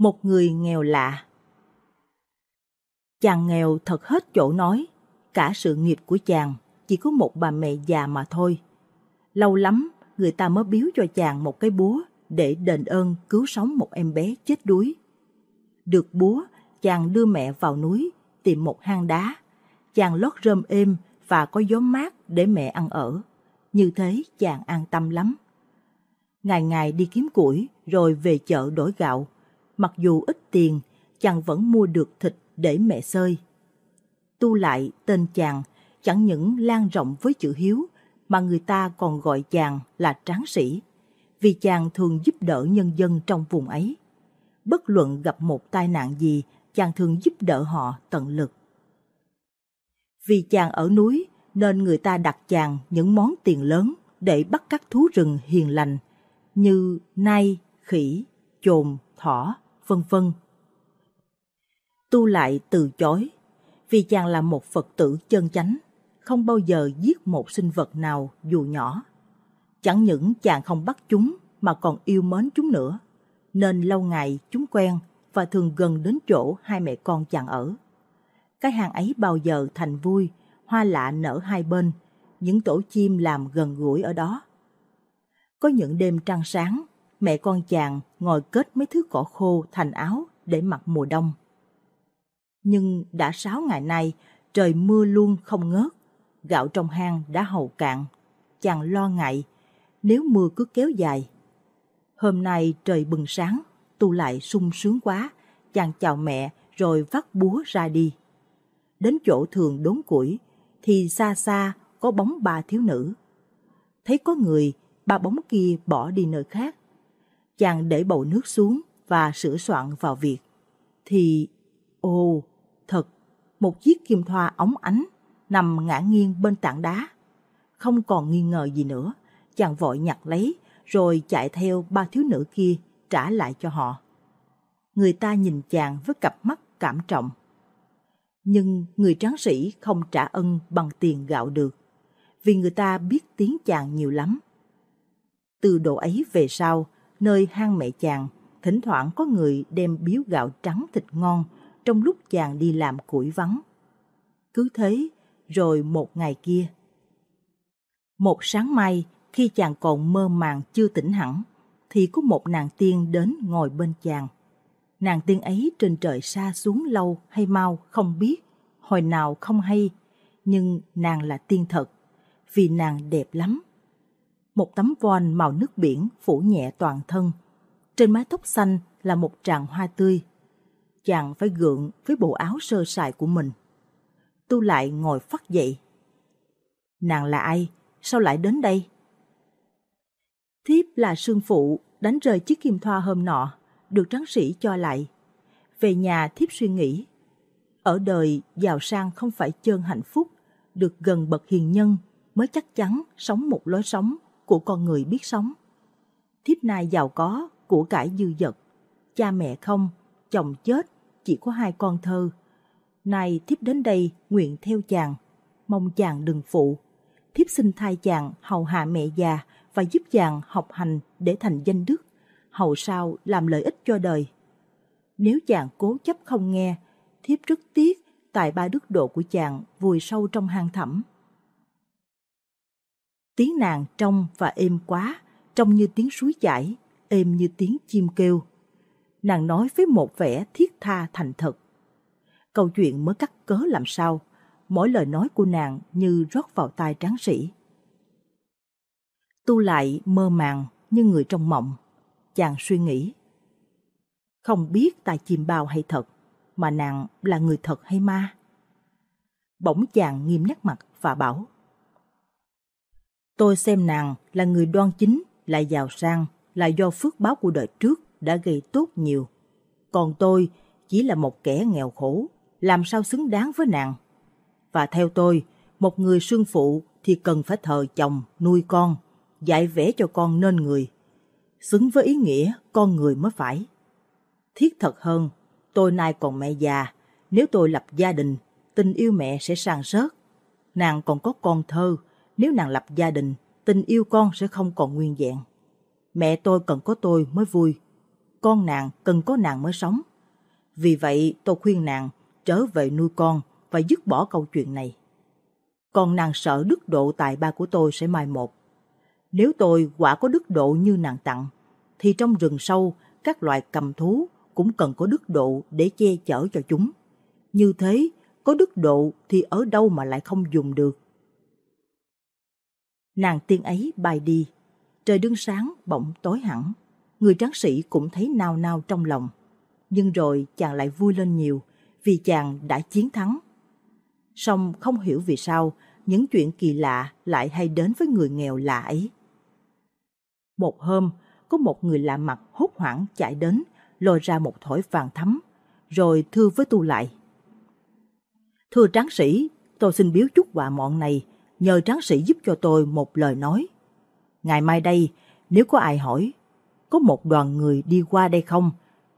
một người nghèo lạ. Chàng nghèo thật hết chỗ nói, cả sự nghiệp của chàng chỉ có một bà mẹ già mà thôi. Lâu lắm người ta mới biếu cho chàng một cái búa để đền ơn cứu sống một em bé chết đuối. Được búa, chàng đưa mẹ vào núi tìm một hang đá. Chàng lót rơm êm và có gió mát để mẹ ăn ở. Như thế chàng an tâm lắm. Ngày ngày đi kiếm củi rồi về chợ đổi gạo, mặc dù ít tiền, chàng vẫn mua được thịt để mẹ xơi. Tu lại tên chàng chẳng những lan rộng với chữ hiếu mà người ta còn gọi chàng là tráng sĩ vì chàng thường giúp đỡ nhân dân trong vùng ấy. Bất luận gặp một tai nạn gì, chàng thường giúp đỡ họ tận lực. Vì chàng ở núi nên người ta đặt chàng những món tiền lớn để bắt các thú rừng hiền lành như nai, khỉ, chồn, thỏ vân vân. Tu lại từ chối, vì chàng là một Phật tử chân chánh, không bao giờ giết một sinh vật nào dù nhỏ. Chẳng những chàng không bắt chúng mà còn yêu mến chúng nữa, nên lâu ngày chúng quen và thường gần đến chỗ hai mẹ con chàng ở. Cái hàng ấy bao giờ thành vui, hoa lạ nở hai bên, những tổ chim làm gần gũi ở đó. Có những đêm trăng sáng, mẹ con chàng ngồi kết mấy thứ cỏ khô thành áo để mặc mùa đông. Nhưng đã sáu ngày nay, trời mưa luôn không ngớt, gạo trong hang đã hầu cạn. Chàng lo ngại, nếu mưa cứ kéo dài. Hôm nay trời bừng sáng, tu lại sung sướng quá, chàng chào mẹ rồi vắt búa ra đi. Đến chỗ thường đốn củi, thì xa xa có bóng ba thiếu nữ. Thấy có người, ba bóng kia bỏ đi nơi khác, chàng để bầu nước xuống và sửa soạn vào việc. Thì, ồ, thật, một chiếc kim thoa ống ánh nằm ngã nghiêng bên tảng đá. Không còn nghi ngờ gì nữa, chàng vội nhặt lấy rồi chạy theo ba thiếu nữ kia trả lại cho họ. Người ta nhìn chàng với cặp mắt cảm trọng. Nhưng người tráng sĩ không trả ân bằng tiền gạo được, vì người ta biết tiếng chàng nhiều lắm. Từ độ ấy về sau, nơi hang mẹ chàng, thỉnh thoảng có người đem biếu gạo trắng thịt ngon trong lúc chàng đi làm củi vắng. Cứ thế, rồi một ngày kia. Một sáng mai, khi chàng còn mơ màng chưa tỉnh hẳn, thì có một nàng tiên đến ngồi bên chàng. Nàng tiên ấy trên trời xa xuống lâu hay mau không biết, hồi nào không hay, nhưng nàng là tiên thật, vì nàng đẹp lắm một tấm voan màu nước biển phủ nhẹ toàn thân. Trên mái tóc xanh là một tràng hoa tươi. Chàng phải gượng với bộ áo sơ sài của mình. Tu lại ngồi phát dậy. Nàng là ai? Sao lại đến đây? Thiếp là sương phụ, đánh rơi chiếc kim thoa hôm nọ, được tráng sĩ cho lại. Về nhà thiếp suy nghĩ. Ở đời, giàu sang không phải chơn hạnh phúc, được gần bậc hiền nhân mới chắc chắn sống một lối sống của con người biết sống. Thiếp nai giàu có, của cải dư dật. Cha mẹ không, chồng chết, chỉ có hai con thơ. Nay thiếp đến đây nguyện theo chàng, mong chàng đừng phụ. Thiếp xin thay chàng hầu hạ mẹ già và giúp chàng học hành để thành danh đức, hầu sau làm lợi ích cho đời. Nếu chàng cố chấp không nghe, thiếp rất tiếc tại ba đức độ của chàng vùi sâu trong hang thẳm tiếng nàng trong và êm quá trông như tiếng suối chảy êm như tiếng chim kêu nàng nói với một vẻ thiết tha thành thật câu chuyện mới cắt cớ làm sao mỗi lời nói của nàng như rót vào tai tráng sĩ tu lại mơ màng như người trong mộng chàng suy nghĩ không biết tài chìm bao hay thật mà nàng là người thật hay ma bỗng chàng nghiêm nét mặt và bảo Tôi xem nàng là người đoan chính, là giàu sang, là do phước báo của đời trước đã gây tốt nhiều. Còn tôi chỉ là một kẻ nghèo khổ, làm sao xứng đáng với nàng. Và theo tôi, một người sương phụ thì cần phải thờ chồng, nuôi con, dạy vẽ cho con nên người. Xứng với ý nghĩa con người mới phải. Thiết thật hơn, tôi nay còn mẹ già, nếu tôi lập gia đình, tình yêu mẹ sẽ sang sớt. Nàng còn có con thơ, nếu nàng lập gia đình, tình yêu con sẽ không còn nguyên vẹn. Mẹ tôi cần có tôi mới vui, con nàng cần có nàng mới sống. Vì vậy tôi khuyên nàng trở về nuôi con và dứt bỏ câu chuyện này. Còn nàng sợ đức độ tài ba của tôi sẽ mai một. Nếu tôi quả có đức độ như nàng tặng, thì trong rừng sâu các loài cầm thú cũng cần có đức độ để che chở cho chúng. Như thế, có đức độ thì ở đâu mà lại không dùng được Nàng tiên ấy bay đi. Trời đương sáng bỗng tối hẳn. Người tráng sĩ cũng thấy nao nao trong lòng. Nhưng rồi chàng lại vui lên nhiều vì chàng đã chiến thắng. Song không hiểu vì sao những chuyện kỳ lạ lại hay đến với người nghèo lạ ấy. Một hôm, có một người lạ mặt hốt hoảng chạy đến, lôi ra một thỏi vàng thắm, rồi thưa với tu lại. Thưa tráng sĩ, tôi xin biếu chút quà mọn này nhờ tráng sĩ giúp cho tôi một lời nói. Ngày mai đây, nếu có ai hỏi, có một đoàn người đi qua đây không,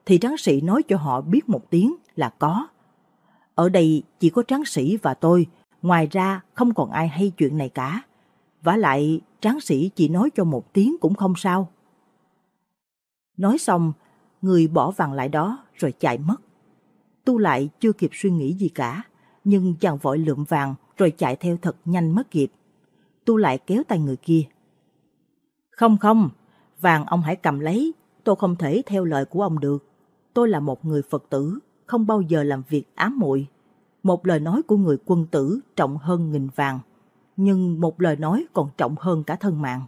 thì tráng sĩ nói cho họ biết một tiếng là có. Ở đây chỉ có tráng sĩ và tôi, ngoài ra không còn ai hay chuyện này cả. và lại, tráng sĩ chỉ nói cho một tiếng cũng không sao. Nói xong, người bỏ vàng lại đó rồi chạy mất. Tu lại chưa kịp suy nghĩ gì cả, nhưng chàng vội lượm vàng rồi chạy theo thật nhanh mất kịp. Tu lại kéo tay người kia. Không không, vàng ông hãy cầm lấy, tôi không thể theo lời của ông được. Tôi là một người Phật tử, không bao giờ làm việc ám muội. Một lời nói của người quân tử trọng hơn nghìn vàng, nhưng một lời nói còn trọng hơn cả thân mạng.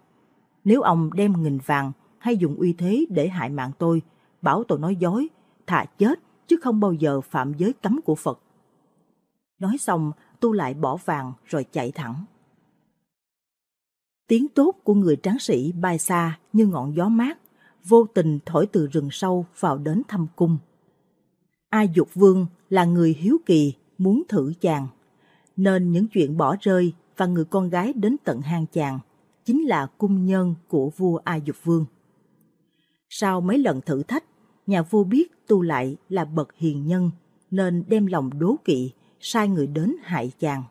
Nếu ông đem nghìn vàng hay dùng uy thế để hại mạng tôi, bảo tôi nói dối, thà chết chứ không bao giờ phạm giới cấm của Phật. Nói xong, tu lại bỏ vàng rồi chạy thẳng. Tiếng tốt của người tráng sĩ bay xa như ngọn gió mát, vô tình thổi từ rừng sâu vào đến thăm cung. A Dục Vương là người hiếu kỳ, muốn thử chàng, nên những chuyện bỏ rơi và người con gái đến tận hang chàng chính là cung nhân của vua A Dục Vương. Sau mấy lần thử thách, nhà vua biết tu lại là bậc hiền nhân nên đem lòng đố kỵ sai người đến hại chàng.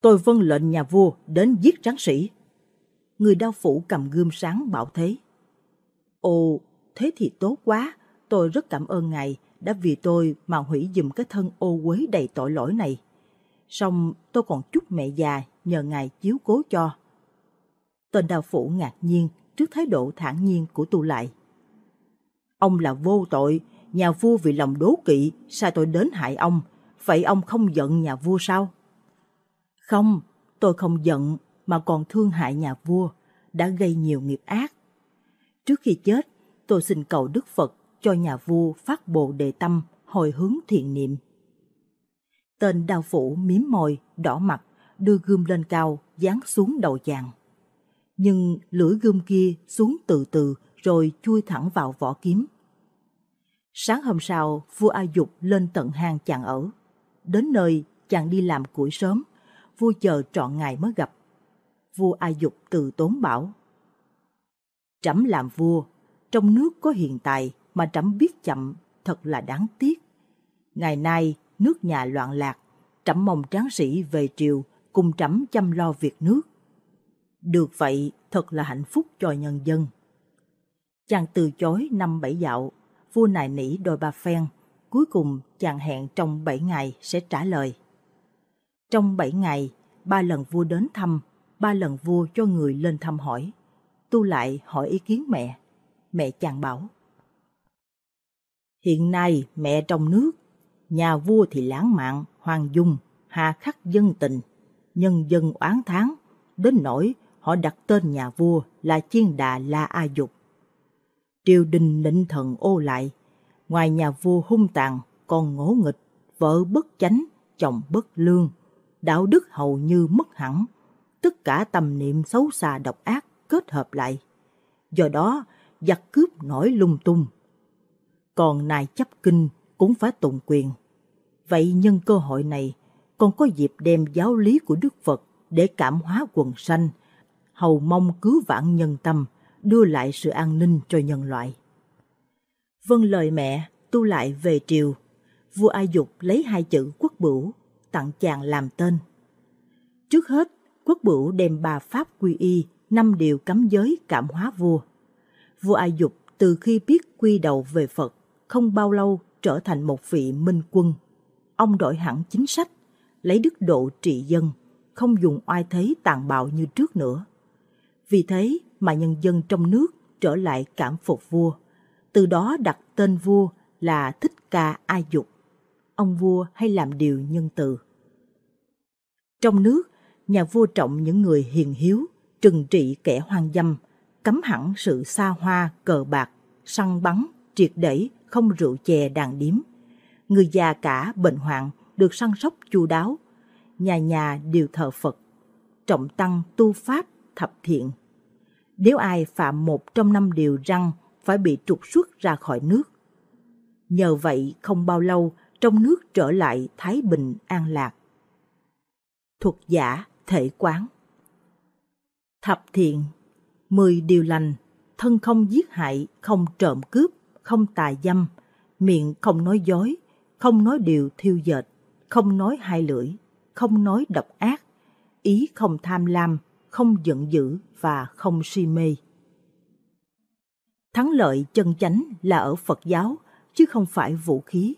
Tôi vâng lệnh nhà vua đến giết tráng sĩ. Người đao phủ cầm gươm sáng bảo thế. Ồ, thế thì tốt quá, tôi rất cảm ơn ngài đã vì tôi mà hủy dùm cái thân ô quế đầy tội lỗi này. Xong tôi còn chúc mẹ già nhờ ngài chiếu cố cho. Tên đào phủ ngạc nhiên trước thái độ thản nhiên của tu lại. Ông là vô tội, nhà vua vì lòng đố kỵ sai tôi đến hại ông vậy ông không giận nhà vua sao? Không, tôi không giận mà còn thương hại nhà vua, đã gây nhiều nghiệp ác. Trước khi chết, tôi xin cầu Đức Phật cho nhà vua phát bồ đề tâm hồi hướng thiện niệm. Tên đao phủ miếm môi, đỏ mặt, đưa gươm lên cao, dán xuống đầu chàng. Nhưng lưỡi gươm kia xuống từ từ rồi chui thẳng vào vỏ kiếm. Sáng hôm sau, vua A Dục lên tận hang chàng ở, đến nơi chàng đi làm củi sớm, vua chờ trọn ngày mới gặp. Vua A Dục từ tốn bảo. Trẫm làm vua, trong nước có hiện tại mà trẫm biết chậm thật là đáng tiếc. Ngày nay nước nhà loạn lạc, trẫm mong tráng sĩ về triều cùng trẫm chăm lo việc nước. Được vậy thật là hạnh phúc cho nhân dân. Chàng từ chối năm bảy dạo, vua nài nỉ đôi ba phen cuối cùng chàng hẹn trong 7 ngày sẽ trả lời. Trong 7 ngày, ba lần vua đến thăm, ba lần vua cho người lên thăm hỏi. Tu lại hỏi ý kiến mẹ. Mẹ chàng bảo. Hiện nay mẹ trong nước, nhà vua thì lãng mạn, hoàng dung, hà khắc dân tình, nhân dân oán tháng, đến nỗi họ đặt tên nhà vua là Chiên Đà La A Dục. Triều đình nịnh thần ô lại, ngoài nhà vua hung tàn, con ngỗ nghịch, vợ bất chánh, chồng bất lương, đạo đức hầu như mất hẳn, tất cả tầm niệm xấu xa độc ác kết hợp lại. Do đó, giặc cướp nổi lung tung. Còn nài chấp kinh cũng phải tụng quyền. Vậy nhân cơ hội này, con có dịp đem giáo lý của Đức Phật để cảm hóa quần sanh, hầu mong cứu vãn nhân tâm, đưa lại sự an ninh cho nhân loại vâng lời mẹ, tu lại về triều. Vua A Dục lấy hai chữ quốc bửu, tặng chàng làm tên. Trước hết, quốc bửu đem bà Pháp quy y, năm điều cấm giới cảm hóa vua. Vua A Dục từ khi biết quy đầu về Phật, không bao lâu trở thành một vị minh quân. Ông đổi hẳn chính sách, lấy đức độ trị dân, không dùng oai thế tàn bạo như trước nữa. Vì thế mà nhân dân trong nước trở lại cảm phục vua từ đó đặt tên vua là Thích Ca A Dục. Ông vua hay làm điều nhân từ. Trong nước, nhà vua trọng những người hiền hiếu, trừng trị kẻ hoang dâm, cấm hẳn sự xa hoa, cờ bạc, săn bắn, triệt đẩy, không rượu chè đàn điếm. Người già cả bệnh hoạn được săn sóc chu đáo, nhà nhà đều thờ Phật, trọng tăng tu pháp thập thiện. Nếu ai phạm một trong năm điều răng phải bị trục xuất ra khỏi nước. Nhờ vậy không bao lâu trong nước trở lại thái bình an lạc. Thuật giả thể quán Thập thiện mười điều lành, thân không giết hại, không trộm cướp, không tà dâm, miệng không nói dối, không nói điều thiêu dệt, không nói hai lưỡi, không nói độc ác, ý không tham lam, không giận dữ và không si mê. Thắng lợi chân chánh là ở Phật giáo, chứ không phải vũ khí.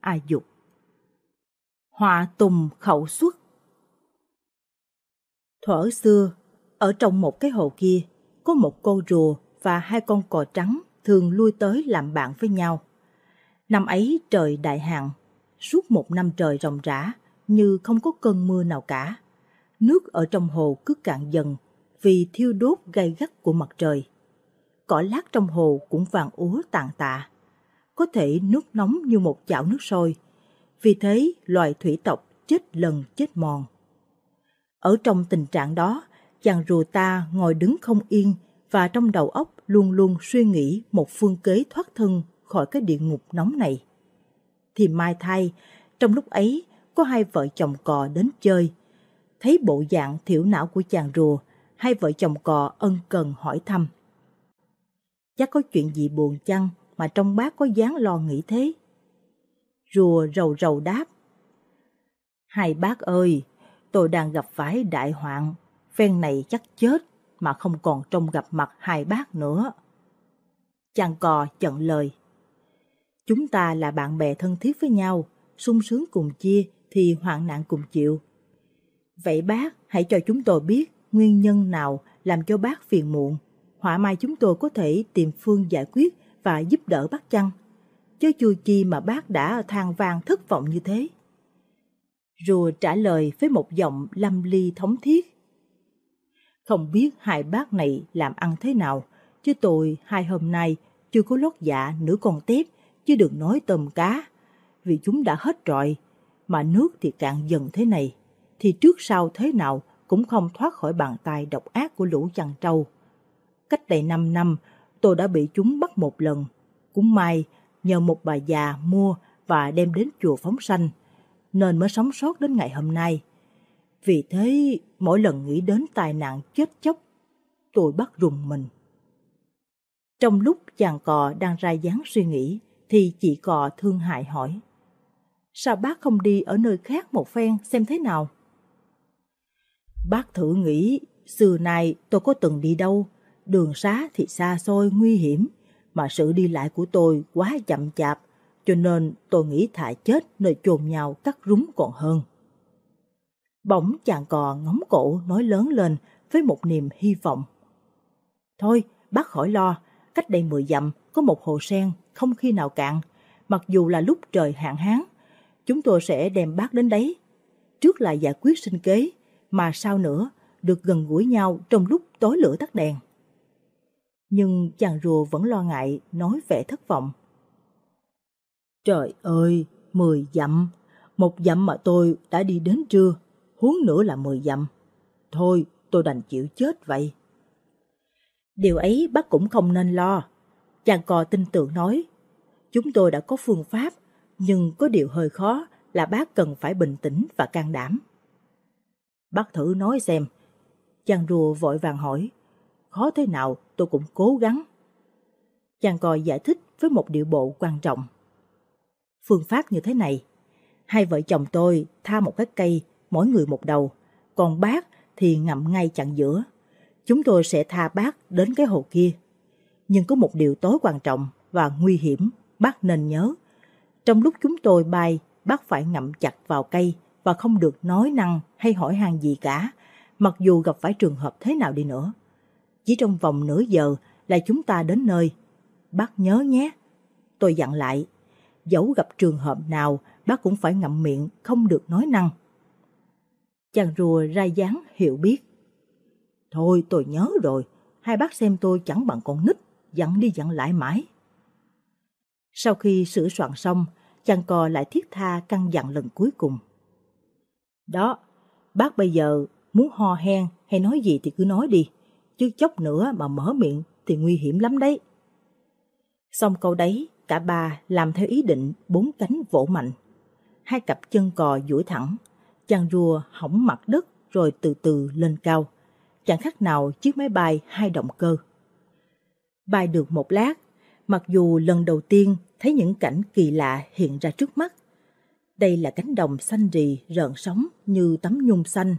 A dục. hòa tùng khẩu xuất Thuở xưa, ở trong một cái hồ kia, có một cô rùa và hai con cò trắng thường lui tới làm bạn với nhau. Năm ấy trời đại hạn, suốt một năm trời ròng rã như không có cơn mưa nào cả. Nước ở trong hồ cứ cạn dần vì thiêu đốt gay gắt của mặt trời cỏ lát trong hồ cũng vàng úa tàn tạ, có thể nước nóng như một chảo nước sôi. Vì thế, loài thủy tộc chết lần chết mòn. Ở trong tình trạng đó, chàng rùa ta ngồi đứng không yên và trong đầu óc luôn luôn suy nghĩ một phương kế thoát thân khỏi cái địa ngục nóng này. Thì mai thay, trong lúc ấy có hai vợ chồng cò đến chơi. Thấy bộ dạng thiểu não của chàng rùa, hai vợ chồng cò ân cần hỏi thăm chắc có chuyện gì buồn chăng mà trong bác có dáng lo nghĩ thế. Rùa rầu rầu đáp. Hai bác ơi, tôi đang gặp phải đại hoạn, phen này chắc chết mà không còn trông gặp mặt hai bác nữa. Chàng cò chận lời. Chúng ta là bạn bè thân thiết với nhau, sung sướng cùng chia thì hoạn nạn cùng chịu. Vậy bác hãy cho chúng tôi biết nguyên nhân nào làm cho bác phiền muộn họa mai chúng tôi có thể tìm phương giải quyết và giúp đỡ bác chăng? Chứ chui chi mà bác đã than vang thất vọng như thế. Rùa trả lời với một giọng lâm ly thống thiết. Không biết hai bác này làm ăn thế nào, chứ tôi hai hôm nay chưa có lót dạ nửa con tép, chứ đừng nói tôm cá, vì chúng đã hết rồi, mà nước thì cạn dần thế này, thì trước sau thế nào cũng không thoát khỏi bàn tay độc ác của lũ chằn trâu cách đây 5 năm, tôi đã bị chúng bắt một lần. Cũng may, nhờ một bà già mua và đem đến chùa phóng sanh, nên mới sống sót đến ngày hôm nay. Vì thế, mỗi lần nghĩ đến tai nạn chết chóc, tôi bắt rùng mình. Trong lúc chàng cò đang ra dáng suy nghĩ, thì chị cò thương hại hỏi. Sao bác không đi ở nơi khác một phen xem thế nào? Bác thử nghĩ, xưa nay tôi có từng đi đâu, đường xá thì xa xôi nguy hiểm, mà sự đi lại của tôi quá chậm chạp, cho nên tôi nghĩ thà chết nơi chôn nhau cắt rúng còn hơn. Bỗng chàng cò ngóng cổ nói lớn lên với một niềm hy vọng. Thôi, bác khỏi lo, cách đây mười dặm có một hồ sen không khi nào cạn, mặc dù là lúc trời hạn hán. Chúng tôi sẽ đem bác đến đấy. Trước là giải quyết sinh kế, mà sau nữa được gần gũi nhau trong lúc tối lửa tắt đèn nhưng chàng rùa vẫn lo ngại nói vẻ thất vọng. Trời ơi, mười dặm, một dặm mà tôi đã đi đến trưa, huống nữa là mười dặm. Thôi, tôi đành chịu chết vậy. Điều ấy bác cũng không nên lo. Chàng cò tin tưởng nói, chúng tôi đã có phương pháp, nhưng có điều hơi khó là bác cần phải bình tĩnh và can đảm. Bác thử nói xem. Chàng rùa vội vàng hỏi, khó thế nào tôi cũng cố gắng. Chàng coi giải thích với một điệu bộ quan trọng. Phương pháp như thế này, hai vợ chồng tôi tha một cái cây, mỗi người một đầu, còn bác thì ngậm ngay chặn giữa. Chúng tôi sẽ tha bác đến cái hồ kia. Nhưng có một điều tối quan trọng và nguy hiểm bác nên nhớ. Trong lúc chúng tôi bay, bác phải ngậm chặt vào cây và không được nói năng hay hỏi han gì cả, mặc dù gặp phải trường hợp thế nào đi nữa. Chỉ trong vòng nửa giờ là chúng ta đến nơi. Bác nhớ nhé. Tôi dặn lại, dẫu gặp trường hợp nào bác cũng phải ngậm miệng, không được nói năng. Chàng rùa ra dáng hiểu biết. Thôi tôi nhớ rồi, hai bác xem tôi chẳng bằng con nít, dặn đi dặn lại mãi. Sau khi sửa soạn xong, chàng cò lại thiết tha căn dặn lần cuối cùng. Đó, bác bây giờ muốn ho hen hay nói gì thì cứ nói đi chứ chốc nữa mà mở miệng thì nguy hiểm lắm đấy. Xong câu đấy, cả ba làm theo ý định bốn cánh vỗ mạnh. Hai cặp chân cò duỗi thẳng, chàng rùa hỏng mặt đất rồi từ từ lên cao. Chẳng khác nào chiếc máy bay hai động cơ. Bay được một lát, mặc dù lần đầu tiên thấy những cảnh kỳ lạ hiện ra trước mắt. Đây là cánh đồng xanh rì rợn sóng như tấm nhung xanh.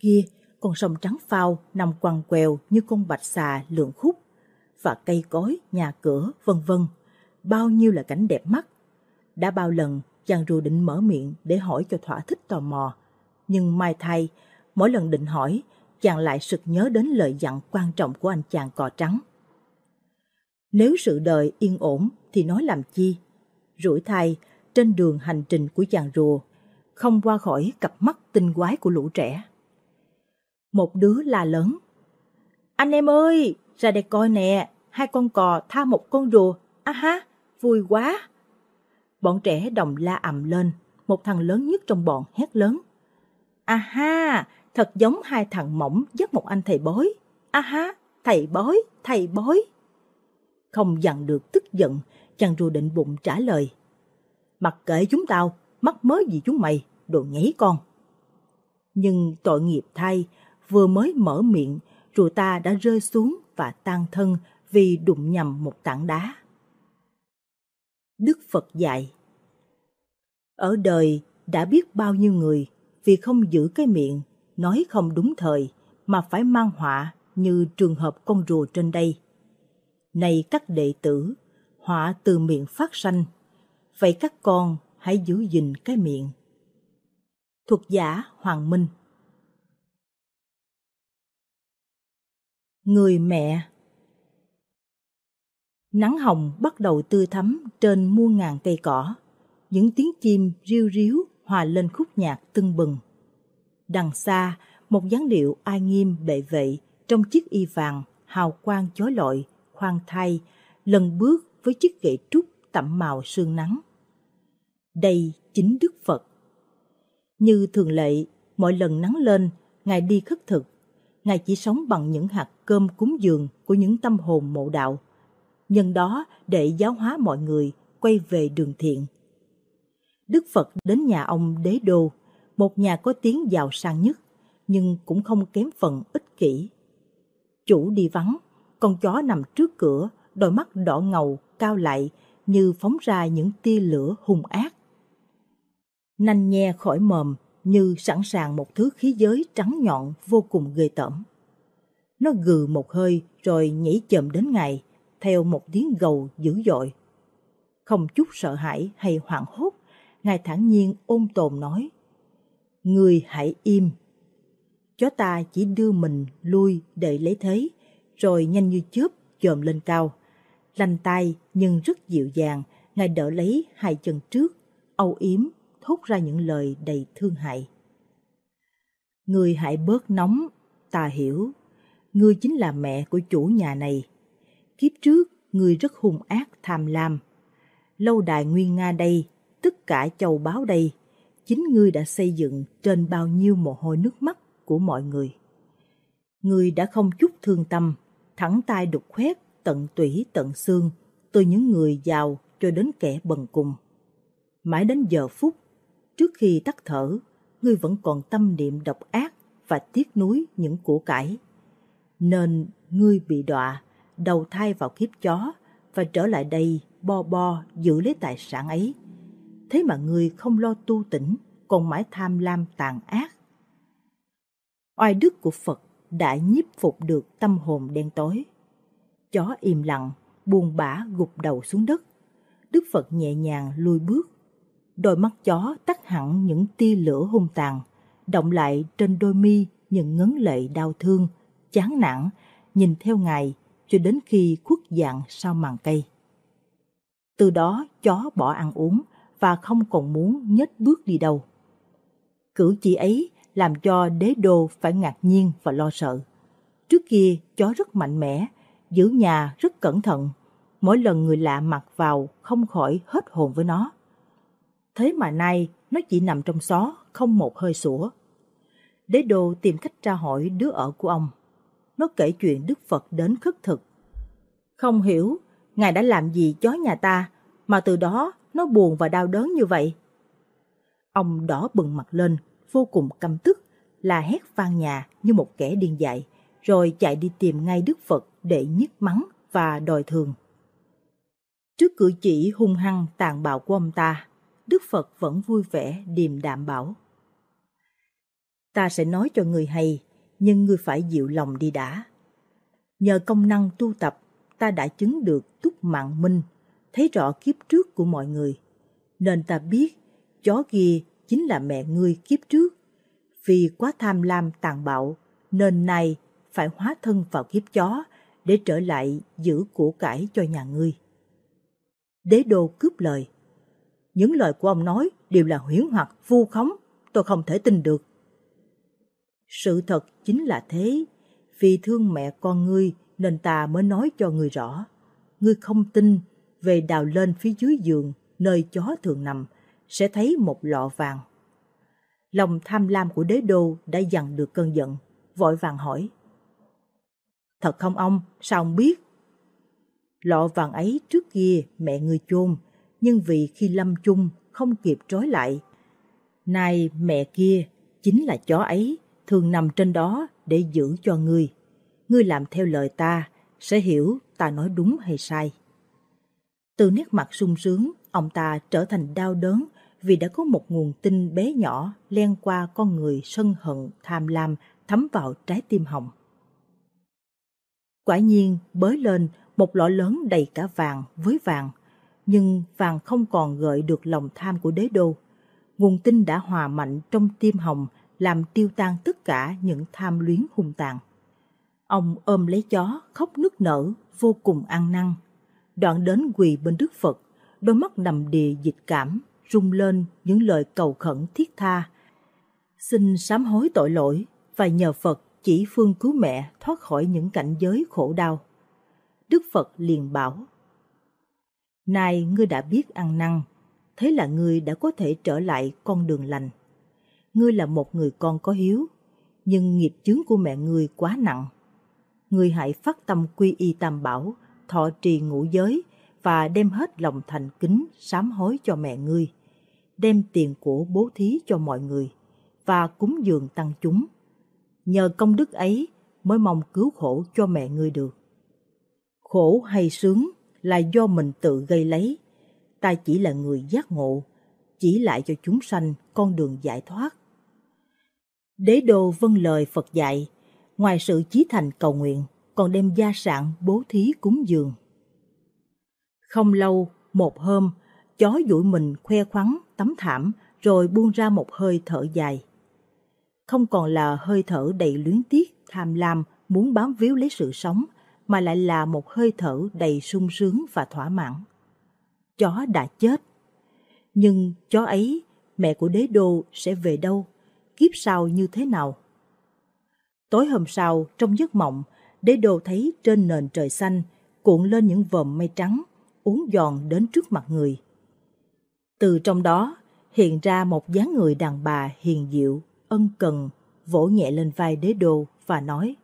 Kia con sông trắng phao nằm quằn quèo như con bạch xà lượn khúc và cây cối, nhà cửa, vân vân. Bao nhiêu là cảnh đẹp mắt. Đã bao lần chàng rùa định mở miệng để hỏi cho thỏa thích tò mò. Nhưng mai thay, mỗi lần định hỏi, chàng lại sực nhớ đến lời dặn quan trọng của anh chàng cò trắng. Nếu sự đời yên ổn thì nói làm chi? Rủi thay, trên đường hành trình của chàng rùa, không qua khỏi cặp mắt tinh quái của lũ trẻ một đứa là lớn. Anh em ơi, ra đây coi nè, hai con cò tha một con rùa, a ha, vui quá. Bọn trẻ đồng la ầm lên, một thằng lớn nhất trong bọn hét lớn. A ha, thật giống hai thằng mỏng dắt một anh thầy bói. A ha, thầy bói, thầy bói. Không dằn được tức giận, chàng rùa định bụng trả lời. Mặc kệ chúng tao, mắc mớ gì chúng mày, đồ nhảy con. Nhưng tội nghiệp thay, vừa mới mở miệng, rùa ta đã rơi xuống và tan thân vì đụng nhầm một tảng đá. Đức Phật dạy Ở đời đã biết bao nhiêu người vì không giữ cái miệng, nói không đúng thời mà phải mang họa như trường hợp con rùa trên đây. Này các đệ tử, họa từ miệng phát sanh, vậy các con hãy giữ gìn cái miệng. Thuật giả Hoàng Minh người mẹ nắng hồng bắt đầu tươi thắm trên muôn ngàn cây cỏ những tiếng chim riêu ríu hòa lên khúc nhạc tưng bừng đằng xa một dáng điệu ai nghiêm bệ vệ trong chiếc y vàng hào quang chói lọi khoan thai lần bước với chiếc gậy trúc tẩm màu sương nắng đây chính đức phật như thường lệ mỗi lần nắng lên ngài đi khất thực ngài chỉ sống bằng những hạt cơm cúng dường của những tâm hồn mộ đạo, nhân đó để giáo hóa mọi người quay về đường thiện. Đức Phật đến nhà ông Đế Đô, một nhà có tiếng giàu sang nhất, nhưng cũng không kém phần ích kỷ. Chủ đi vắng, con chó nằm trước cửa, đôi mắt đỏ ngầu, cao lại như phóng ra những tia lửa hung ác. Nanh nhe khỏi mồm như sẵn sàng một thứ khí giới trắng nhọn vô cùng ghê tởm. Nó gừ một hơi rồi nhảy chậm đến ngày, theo một tiếng gầu dữ dội. Không chút sợ hãi hay hoảng hốt, ngài thản nhiên ôn tồn nói. Người hãy im. Chó ta chỉ đưa mình lui để lấy thế, rồi nhanh như chớp chồm lên cao. Lành tay nhưng rất dịu dàng, ngài đỡ lấy hai chân trước, âu yếm, thốt ra những lời đầy thương hại. Người hãy bớt nóng, ta hiểu ngươi chính là mẹ của chủ nhà này. Kiếp trước, ngươi rất hung ác tham lam. Lâu đài Nguyên Nga đây, tất cả châu báo đây, chính ngươi đã xây dựng trên bao nhiêu mồ hôi nước mắt của mọi người. Ngươi đã không chút thương tâm, thẳng tay đục khoét tận tủy tận xương từ những người giàu cho đến kẻ bần cùng. Mãi đến giờ phút, trước khi tắt thở, ngươi vẫn còn tâm niệm độc ác và tiếc nuối những của cải nên ngươi bị đọa, đầu thai vào kiếp chó và trở lại đây bo bo giữ lấy tài sản ấy. Thế mà ngươi không lo tu tỉnh, còn mãi tham lam tàn ác. Oai đức của Phật đã nhiếp phục được tâm hồn đen tối. Chó im lặng, buồn bã gục đầu xuống đất. Đức Phật nhẹ nhàng lùi bước. Đôi mắt chó tắt hẳn những tia lửa hung tàn, động lại trên đôi mi những ngấn lệ đau thương, chán nản, nhìn theo ngài cho đến khi khuất dạng sau màn cây. Từ đó chó bỏ ăn uống và không còn muốn nhếch bước đi đâu. Cử chỉ ấy làm cho đế đô phải ngạc nhiên và lo sợ. Trước kia chó rất mạnh mẽ, giữ nhà rất cẩn thận, mỗi lần người lạ mặc vào không khỏi hết hồn với nó. Thế mà nay nó chỉ nằm trong xó không một hơi sủa. Đế đô tìm cách tra hỏi đứa ở của ông nó kể chuyện Đức Phật đến khất thực. Không hiểu, Ngài đã làm gì chó nhà ta, mà từ đó nó buồn và đau đớn như vậy. Ông đỏ bừng mặt lên, vô cùng căm tức, là hét vang nhà như một kẻ điên dại, rồi chạy đi tìm ngay Đức Phật để nhức mắng và đòi thường. Trước cử chỉ hung hăng tàn bạo của ông ta, Đức Phật vẫn vui vẻ điềm đạm bảo. Ta sẽ nói cho người hay nhưng ngươi phải dịu lòng đi đã. Nhờ công năng tu tập, ta đã chứng được túc mạng minh, thấy rõ kiếp trước của mọi người. Nên ta biết, chó kia chính là mẹ ngươi kiếp trước. Vì quá tham lam tàn bạo, nên nay phải hóa thân vào kiếp chó để trở lại giữ của cải cho nhà ngươi. Đế đô cướp lời. Những lời của ông nói đều là huyễn hoặc vu khống, tôi không thể tin được. Sự thật chính là thế, vì thương mẹ con ngươi nên ta mới nói cho ngươi rõ. Ngươi không tin, về đào lên phía dưới giường, nơi chó thường nằm, sẽ thấy một lọ vàng. Lòng tham lam của đế đô đã dằn được cơn giận, vội vàng hỏi. Thật không ông, sao ông biết? Lọ vàng ấy trước kia mẹ ngươi chôn, nhưng vì khi lâm chung không kịp trói lại. Nay mẹ kia chính là chó ấy thường nằm trên đó để giữ cho ngươi. Ngươi làm theo lời ta, sẽ hiểu ta nói đúng hay sai. Từ nét mặt sung sướng, ông ta trở thành đau đớn vì đã có một nguồn tin bé nhỏ len qua con người sân hận, tham lam, thấm vào trái tim hồng. Quả nhiên, bới lên một lọ lớn đầy cả vàng với vàng, nhưng vàng không còn gợi được lòng tham của đế đô. Nguồn tin đã hòa mạnh trong tim hồng làm tiêu tan tất cả những tham luyến hung tàn. Ông ôm lấy chó, khóc nức nở, vô cùng ăn năn. Đoạn đến quỳ bên Đức Phật, đôi mắt nằm đìa dịch cảm, rung lên những lời cầu khẩn thiết tha. Xin sám hối tội lỗi và nhờ Phật chỉ phương cứu mẹ thoát khỏi những cảnh giới khổ đau. Đức Phật liền bảo, Này ngươi đã biết ăn năn, thế là ngươi đã có thể trở lại con đường lành ngươi là một người con có hiếu, nhưng nghiệp chướng của mẹ ngươi quá nặng. Ngươi hãy phát tâm quy y tam bảo, thọ trì ngũ giới và đem hết lòng thành kính sám hối cho mẹ ngươi, đem tiền của bố thí cho mọi người và cúng dường tăng chúng. Nhờ công đức ấy mới mong cứu khổ cho mẹ ngươi được. Khổ hay sướng là do mình tự gây lấy, ta chỉ là người giác ngộ, chỉ lại cho chúng sanh con đường giải thoát Đế đô vân lời Phật dạy, ngoài sự chí thành cầu nguyện, còn đem gia sản bố thí cúng dường. Không lâu, một hôm, chó dụi mình khoe khoắn, tấm thảm, rồi buông ra một hơi thở dài. Không còn là hơi thở đầy luyến tiếc, tham lam, muốn bám víu lấy sự sống, mà lại là một hơi thở đầy sung sướng và thỏa mãn. Chó đã chết. Nhưng chó ấy, mẹ của đế đô sẽ về đâu? kiếp sau như thế nào. Tối hôm sau, trong giấc mộng, đế đồ thấy trên nền trời xanh cuộn lên những vòm mây trắng, uốn giòn đến trước mặt người. Từ trong đó hiện ra một dáng người đàn bà hiền diệu, ân cần, vỗ nhẹ lên vai đế đô và nói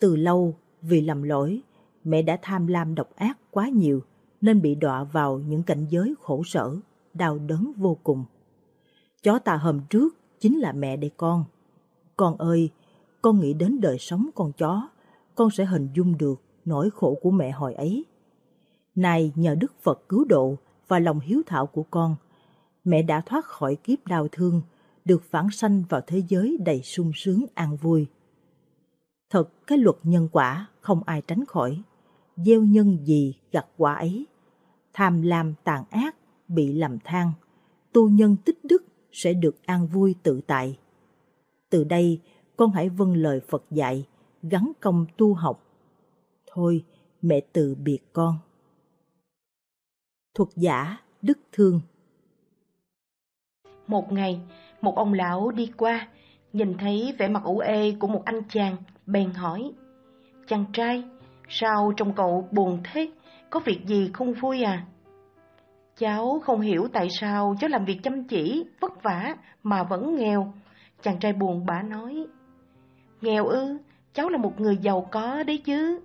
Từ lâu, vì lầm lỗi, mẹ đã tham lam độc ác quá nhiều nên bị đọa vào những cảnh giới khổ sở, đau đớn vô cùng. Chó ta hôm trước chính là mẹ để con. Con ơi, con nghĩ đến đời sống con chó, con sẽ hình dung được nỗi khổ của mẹ hồi ấy. Nay nhờ Đức Phật cứu độ và lòng hiếu thảo của con, mẹ đã thoát khỏi kiếp đau thương, được vãng sanh vào thế giới đầy sung sướng an vui. Thật cái luật nhân quả không ai tránh khỏi, gieo nhân gì gặt quả ấy. Tham lam tàn ác bị làm than, tu nhân tích đức sẽ được an vui tự tại. Từ đây, con hãy vâng lời Phật dạy, gắn công tu học. Thôi, mẹ từ biệt con. Thuật giả Đức Thương Một ngày, một ông lão đi qua, nhìn thấy vẻ mặt ủ ê của một anh chàng, bèn hỏi. Chàng trai, sao trong cậu buồn thế? Có việc gì không vui à? Cháu không hiểu tại sao cháu làm việc chăm chỉ, vất vả mà vẫn nghèo. Chàng trai buồn bã nói. Nghèo ư, cháu là một người giàu có đấy chứ.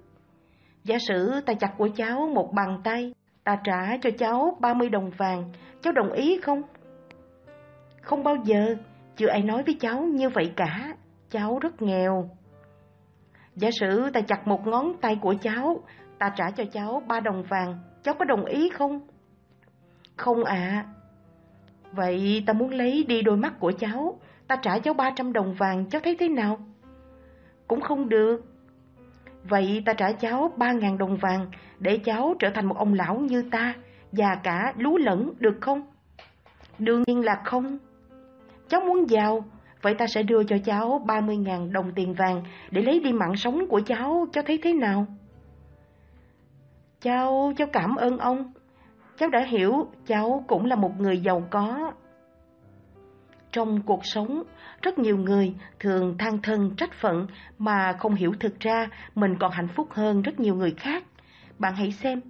Giả sử ta chặt của cháu một bàn tay, ta trả cho cháu 30 đồng vàng, cháu đồng ý không? Không bao giờ, chưa ai nói với cháu như vậy cả, cháu rất nghèo. Giả sử ta chặt một ngón tay của cháu, ta trả cho cháu 3 đồng vàng, cháu có đồng ý không? Không ạ. À. Vậy ta muốn lấy đi đôi mắt của cháu, ta trả cháu ba trăm đồng vàng, cháu thấy thế nào? Cũng không được. Vậy ta trả cháu 3.000 đồng vàng để cháu trở thành một ông lão như ta, già cả lú lẫn, được không? Đương nhiên là không. Cháu muốn giàu, vậy ta sẽ đưa cho cháu ba 30.000 đồng tiền vàng để lấy đi mạng sống của cháu, cháu thấy thế nào? Cháu, cháu cảm ơn ông, cháu đã hiểu cháu cũng là một người giàu có. Trong cuộc sống, rất nhiều người thường than thân trách phận mà không hiểu thực ra mình còn hạnh phúc hơn rất nhiều người khác. Bạn hãy xem,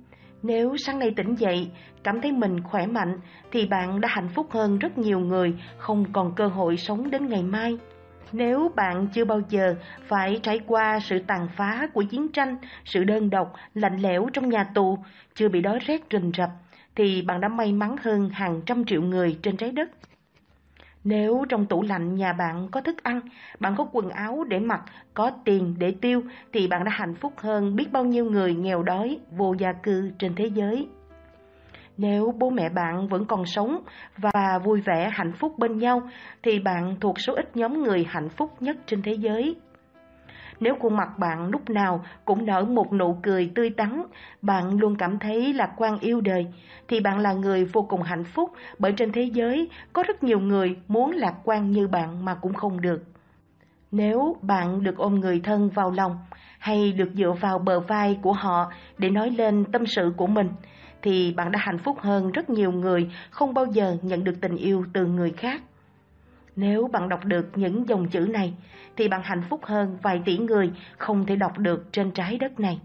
nếu sáng nay tỉnh dậy, cảm thấy mình khỏe mạnh thì bạn đã hạnh phúc hơn rất nhiều người không còn cơ hội sống đến ngày mai. Nếu bạn chưa bao giờ phải trải qua sự tàn phá của chiến tranh, sự đơn độc, lạnh lẽo trong nhà tù, chưa bị đói rét rình rập, thì bạn đã may mắn hơn hàng trăm triệu người trên trái đất. Nếu trong tủ lạnh nhà bạn có thức ăn, bạn có quần áo để mặc, có tiền để tiêu thì bạn đã hạnh phúc hơn biết bao nhiêu người nghèo đói, vô gia cư trên thế giới. Nếu bố mẹ bạn vẫn còn sống và vui vẻ hạnh phúc bên nhau thì bạn thuộc số ít nhóm người hạnh phúc nhất trên thế giới. Nếu khuôn mặt bạn lúc nào cũng nở một nụ cười tươi tắn, bạn luôn cảm thấy lạc quan yêu đời, thì bạn là người vô cùng hạnh phúc bởi trên thế giới có rất nhiều người muốn lạc quan như bạn mà cũng không được. Nếu bạn được ôm người thân vào lòng hay được dựa vào bờ vai của họ để nói lên tâm sự của mình, thì bạn đã hạnh phúc hơn rất nhiều người không bao giờ nhận được tình yêu từ người khác. Nếu bạn đọc được những dòng chữ này thì bạn hạnh phúc hơn vài tỷ người không thể đọc được trên trái đất này.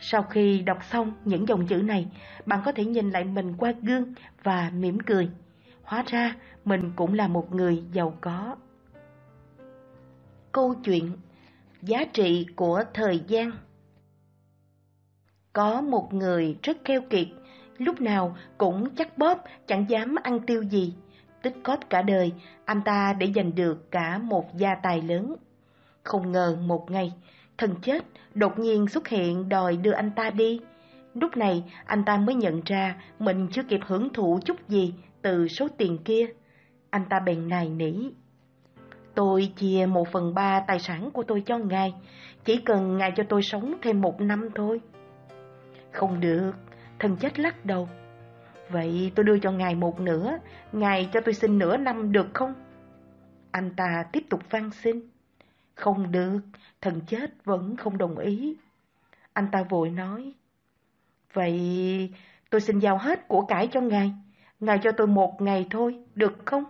Sau khi đọc xong những dòng chữ này, bạn có thể nhìn lại mình qua gương và mỉm cười. Hóa ra mình cũng là một người giàu có. Câu chuyện Giá trị của thời gian Có một người rất keo kiệt, lúc nào cũng chắc bóp, chẳng dám ăn tiêu gì tích cóp cả đời, anh ta để giành được cả một gia tài lớn. Không ngờ một ngày, thần chết đột nhiên xuất hiện đòi đưa anh ta đi. Lúc này anh ta mới nhận ra mình chưa kịp hưởng thụ chút gì từ số tiền kia. Anh ta bèn nài nỉ. Tôi chia một phần ba tài sản của tôi cho ngài, chỉ cần ngài cho tôi sống thêm một năm thôi. Không được, thần chết lắc đầu. Vậy tôi đưa cho ngài một nửa, ngài cho tôi xin nửa năm được không? Anh ta tiếp tục van xin. Không được, thần chết vẫn không đồng ý. Anh ta vội nói. Vậy tôi xin giao hết của cải cho ngài. Ngài cho tôi một ngày thôi, được không?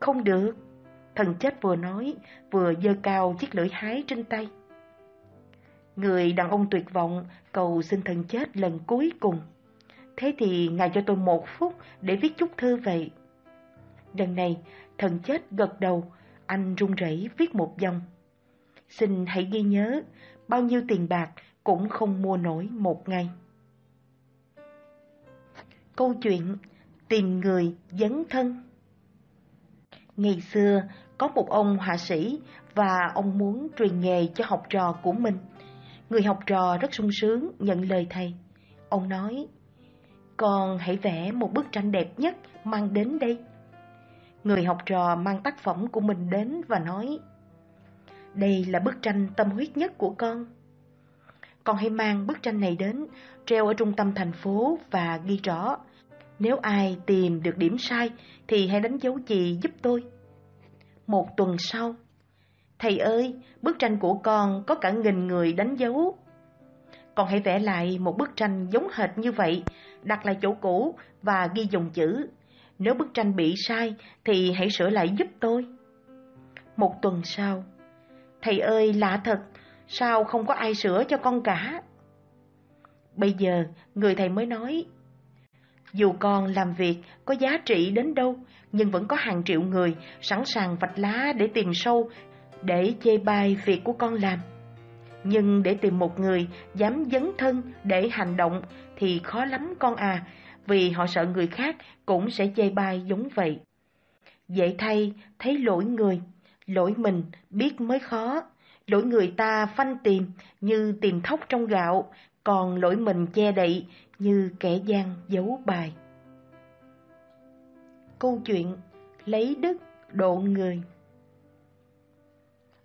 Không được. Thần chết vừa nói, vừa giơ cao chiếc lưỡi hái trên tay. Người đàn ông tuyệt vọng cầu xin thần chết lần cuối cùng. Thế thì ngài cho tôi một phút để viết chút thư vậy. Lần này, thần chết gật đầu, anh run rẩy viết một dòng. Xin hãy ghi nhớ, bao nhiêu tiền bạc cũng không mua nổi một ngày. Câu chuyện Tìm người dấn thân Ngày xưa, có một ông họa sĩ và ông muốn truyền nghề cho học trò của mình. Người học trò rất sung sướng nhận lời thầy. Ông nói, con hãy vẽ một bức tranh đẹp nhất mang đến đây. Người học trò mang tác phẩm của mình đến và nói, đây là bức tranh tâm huyết nhất của con. Con hãy mang bức tranh này đến, treo ở trung tâm thành phố và ghi rõ. Nếu ai tìm được điểm sai thì hãy đánh dấu chị giúp tôi. Một tuần sau, thầy ơi, bức tranh của con có cả nghìn người đánh dấu. Con hãy vẽ lại một bức tranh giống hệt như vậy đặt lại chỗ cũ và ghi dòng chữ. Nếu bức tranh bị sai thì hãy sửa lại giúp tôi. Một tuần sau, thầy ơi lạ thật, sao không có ai sửa cho con cả? Bây giờ người thầy mới nói, dù con làm việc có giá trị đến đâu, nhưng vẫn có hàng triệu người sẵn sàng vạch lá để tìm sâu, để chê bai việc của con làm. Nhưng để tìm một người dám dấn thân để hành động thì khó lắm con à, vì họ sợ người khác cũng sẽ chê bai giống vậy. Dễ thay, thấy lỗi người, lỗi mình biết mới khó, lỗi người ta phanh tìm như tìm thóc trong gạo, còn lỗi mình che đậy như kẻ gian giấu bài. Câu chuyện lấy đức độ người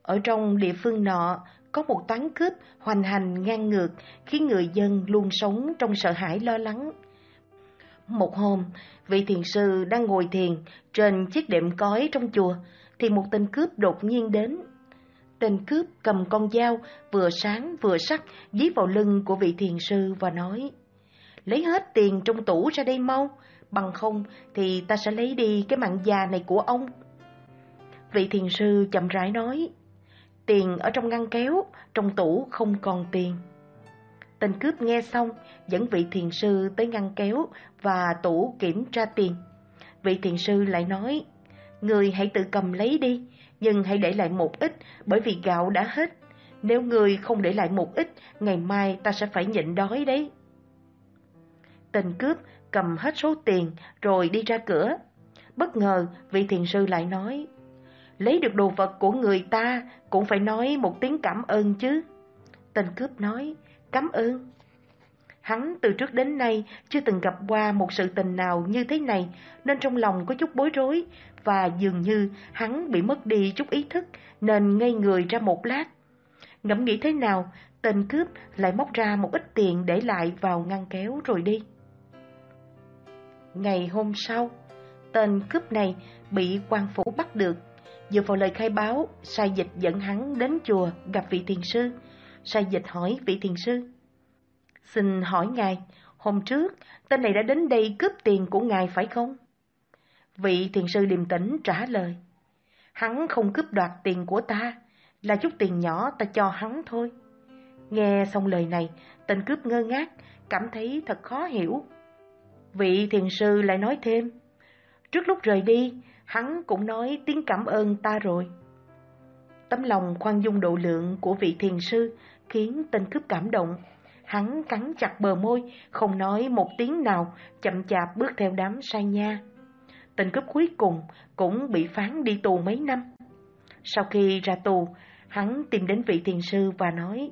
Ở trong địa phương nọ, có một toán cướp hoành hành ngang ngược khiến người dân luôn sống trong sợ hãi lo lắng. Một hôm, vị thiền sư đang ngồi thiền trên chiếc đệm cói trong chùa thì một tên cướp đột nhiên đến. Tên cướp cầm con dao vừa sáng vừa sắc dí vào lưng của vị thiền sư và nói Lấy hết tiền trong tủ ra đây mau, bằng không thì ta sẽ lấy đi cái mạng già này của ông. Vị thiền sư chậm rãi nói Tiền ở trong ngăn kéo, trong tủ không còn tiền. Tên cướp nghe xong, dẫn vị thiền sư tới ngăn kéo và tủ kiểm tra tiền. Vị thiền sư lại nói, người hãy tự cầm lấy đi, nhưng hãy để lại một ít bởi vì gạo đã hết. Nếu người không để lại một ít, ngày mai ta sẽ phải nhịn đói đấy. Tên cướp cầm hết số tiền rồi đi ra cửa. Bất ngờ vị thiền sư lại nói, lấy được đồ vật của người ta cũng phải nói một tiếng cảm ơn chứ. Tên cướp nói, cảm ơn. Hắn từ trước đến nay chưa từng gặp qua một sự tình nào như thế này nên trong lòng có chút bối rối và dường như hắn bị mất đi chút ý thức nên ngây người ra một lát. Ngẫm nghĩ thế nào, tên cướp lại móc ra một ít tiền để lại vào ngăn kéo rồi đi. Ngày hôm sau, tên cướp này bị quan phủ bắt được Dựa vào lời khai báo, sai dịch dẫn hắn đến chùa gặp vị thiền sư. Sai dịch hỏi vị thiền sư. Xin hỏi ngài, hôm trước tên này đã đến đây cướp tiền của ngài phải không? Vị thiền sư điềm tĩnh trả lời. Hắn không cướp đoạt tiền của ta, là chút tiền nhỏ ta cho hắn thôi. Nghe xong lời này, tên cướp ngơ ngác, cảm thấy thật khó hiểu. Vị thiền sư lại nói thêm, trước lúc rời đi, hắn cũng nói tiếng cảm ơn ta rồi. Tấm lòng khoan dung độ lượng của vị thiền sư khiến tên cướp cảm động. Hắn cắn chặt bờ môi, không nói một tiếng nào, chậm chạp bước theo đám sai nha. Tên cướp cuối cùng cũng bị phán đi tù mấy năm. Sau khi ra tù, hắn tìm đến vị thiền sư và nói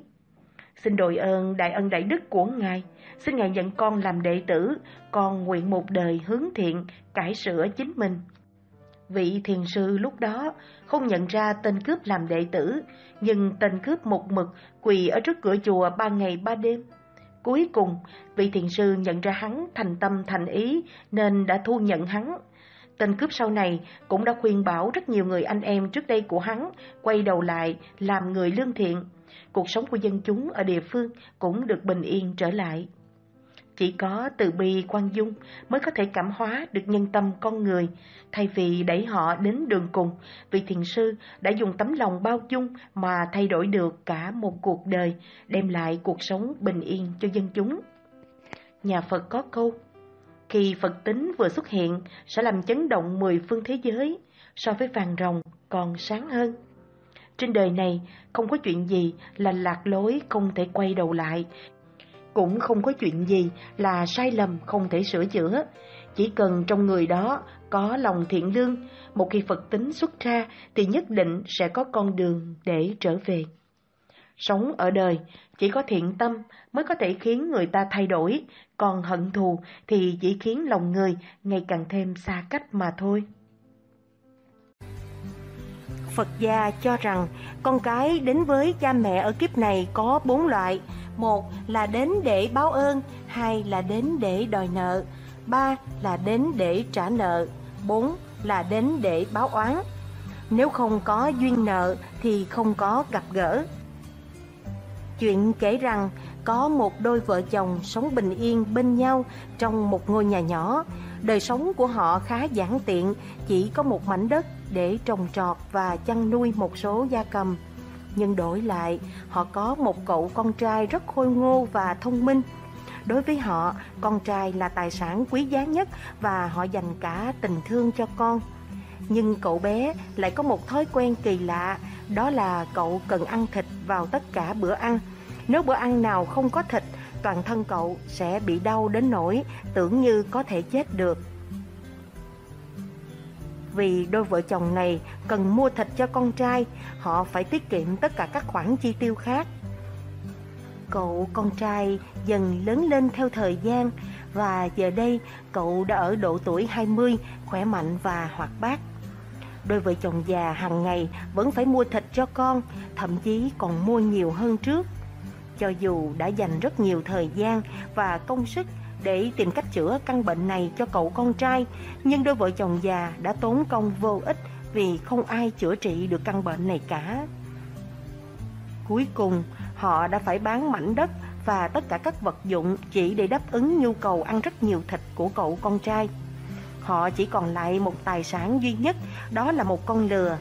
Xin đội ơn đại ân đại đức của Ngài, xin Ngài nhận con làm đệ tử, con nguyện một đời hướng thiện, cải sửa chính mình. Vị thiền sư lúc đó không nhận ra tên cướp làm đệ tử, nhưng tên cướp một mực quỳ ở trước cửa chùa ba ngày ba đêm. Cuối cùng, vị thiền sư nhận ra hắn thành tâm thành ý nên đã thu nhận hắn. Tên cướp sau này cũng đã khuyên bảo rất nhiều người anh em trước đây của hắn quay đầu lại làm người lương thiện. Cuộc sống của dân chúng ở địa phương cũng được bình yên trở lại. Chỉ có từ bi quan dung mới có thể cảm hóa được nhân tâm con người, thay vì đẩy họ đến đường cùng, vị thiền sư đã dùng tấm lòng bao dung mà thay đổi được cả một cuộc đời, đem lại cuộc sống bình yên cho dân chúng. Nhà Phật có câu, khi Phật tính vừa xuất hiện sẽ làm chấn động mười phương thế giới, so với vàng rồng còn sáng hơn. Trên đời này không có chuyện gì là lạc lối không thể quay đầu lại, cũng không có chuyện gì là sai lầm không thể sửa chữa. Chỉ cần trong người đó có lòng thiện lương, một khi Phật tính xuất ra thì nhất định sẽ có con đường để trở về. Sống ở đời, chỉ có thiện tâm mới có thể khiến người ta thay đổi, còn hận thù thì chỉ khiến lòng người ngày càng thêm xa cách mà thôi. Phật gia cho rằng con cái đến với cha mẹ ở kiếp này có bốn loại – một là đến để báo ơn hai là đến để đòi nợ ba là đến để trả nợ bốn là đến để báo oán nếu không có duyên nợ thì không có gặp gỡ chuyện kể rằng có một đôi vợ chồng sống bình yên bên nhau trong một ngôi nhà nhỏ đời sống của họ khá giản tiện chỉ có một mảnh đất để trồng trọt và chăn nuôi một số gia cầm nhưng đổi lại họ có một cậu con trai rất khôi ngô và thông minh đối với họ con trai là tài sản quý giá nhất và họ dành cả tình thương cho con nhưng cậu bé lại có một thói quen kỳ lạ đó là cậu cần ăn thịt vào tất cả bữa ăn nếu bữa ăn nào không có thịt toàn thân cậu sẽ bị đau đến nỗi tưởng như có thể chết được vì đôi vợ chồng này cần mua thịt cho con trai, họ phải tiết kiệm tất cả các khoản chi tiêu khác. Cậu con trai dần lớn lên theo thời gian và giờ đây cậu đã ở độ tuổi 20, khỏe mạnh và hoạt bát. Đôi vợ chồng già hàng ngày vẫn phải mua thịt cho con, thậm chí còn mua nhiều hơn trước. Cho dù đã dành rất nhiều thời gian và công sức để tìm cách chữa căn bệnh này cho cậu con trai, nhưng đôi vợ chồng già đã tốn công vô ích vì không ai chữa trị được căn bệnh này cả. Cuối cùng, họ đã phải bán mảnh đất và tất cả các vật dụng chỉ để đáp ứng nhu cầu ăn rất nhiều thịt của cậu con trai. Họ chỉ còn lại một tài sản duy nhất, đó là một con lừa.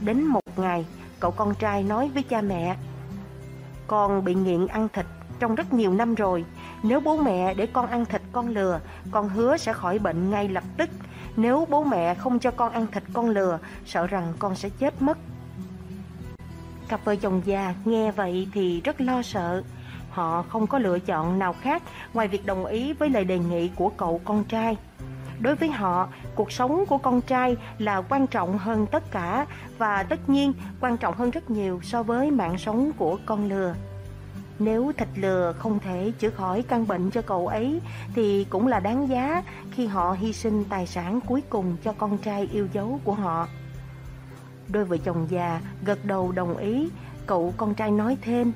Đến một ngày, cậu con trai nói với cha mẹ, con bị nghiện ăn thịt trong rất nhiều năm rồi, nếu bố mẹ để con ăn thịt con lừa, con hứa sẽ khỏi bệnh ngay lập tức. Nếu bố mẹ không cho con ăn thịt con lừa, sợ rằng con sẽ chết mất. Cặp vợ chồng già nghe vậy thì rất lo sợ. Họ không có lựa chọn nào khác ngoài việc đồng ý với lời đề nghị của cậu con trai. Đối với họ, cuộc sống của con trai là quan trọng hơn tất cả và tất nhiên quan trọng hơn rất nhiều so với mạng sống của con lừa. Nếu thịt lừa không thể chữa khỏi căn bệnh cho cậu ấy thì cũng là đáng giá khi họ hy sinh tài sản cuối cùng cho con trai yêu dấu của họ. Đôi vợ chồng già gật đầu đồng ý, cậu con trai nói thêm.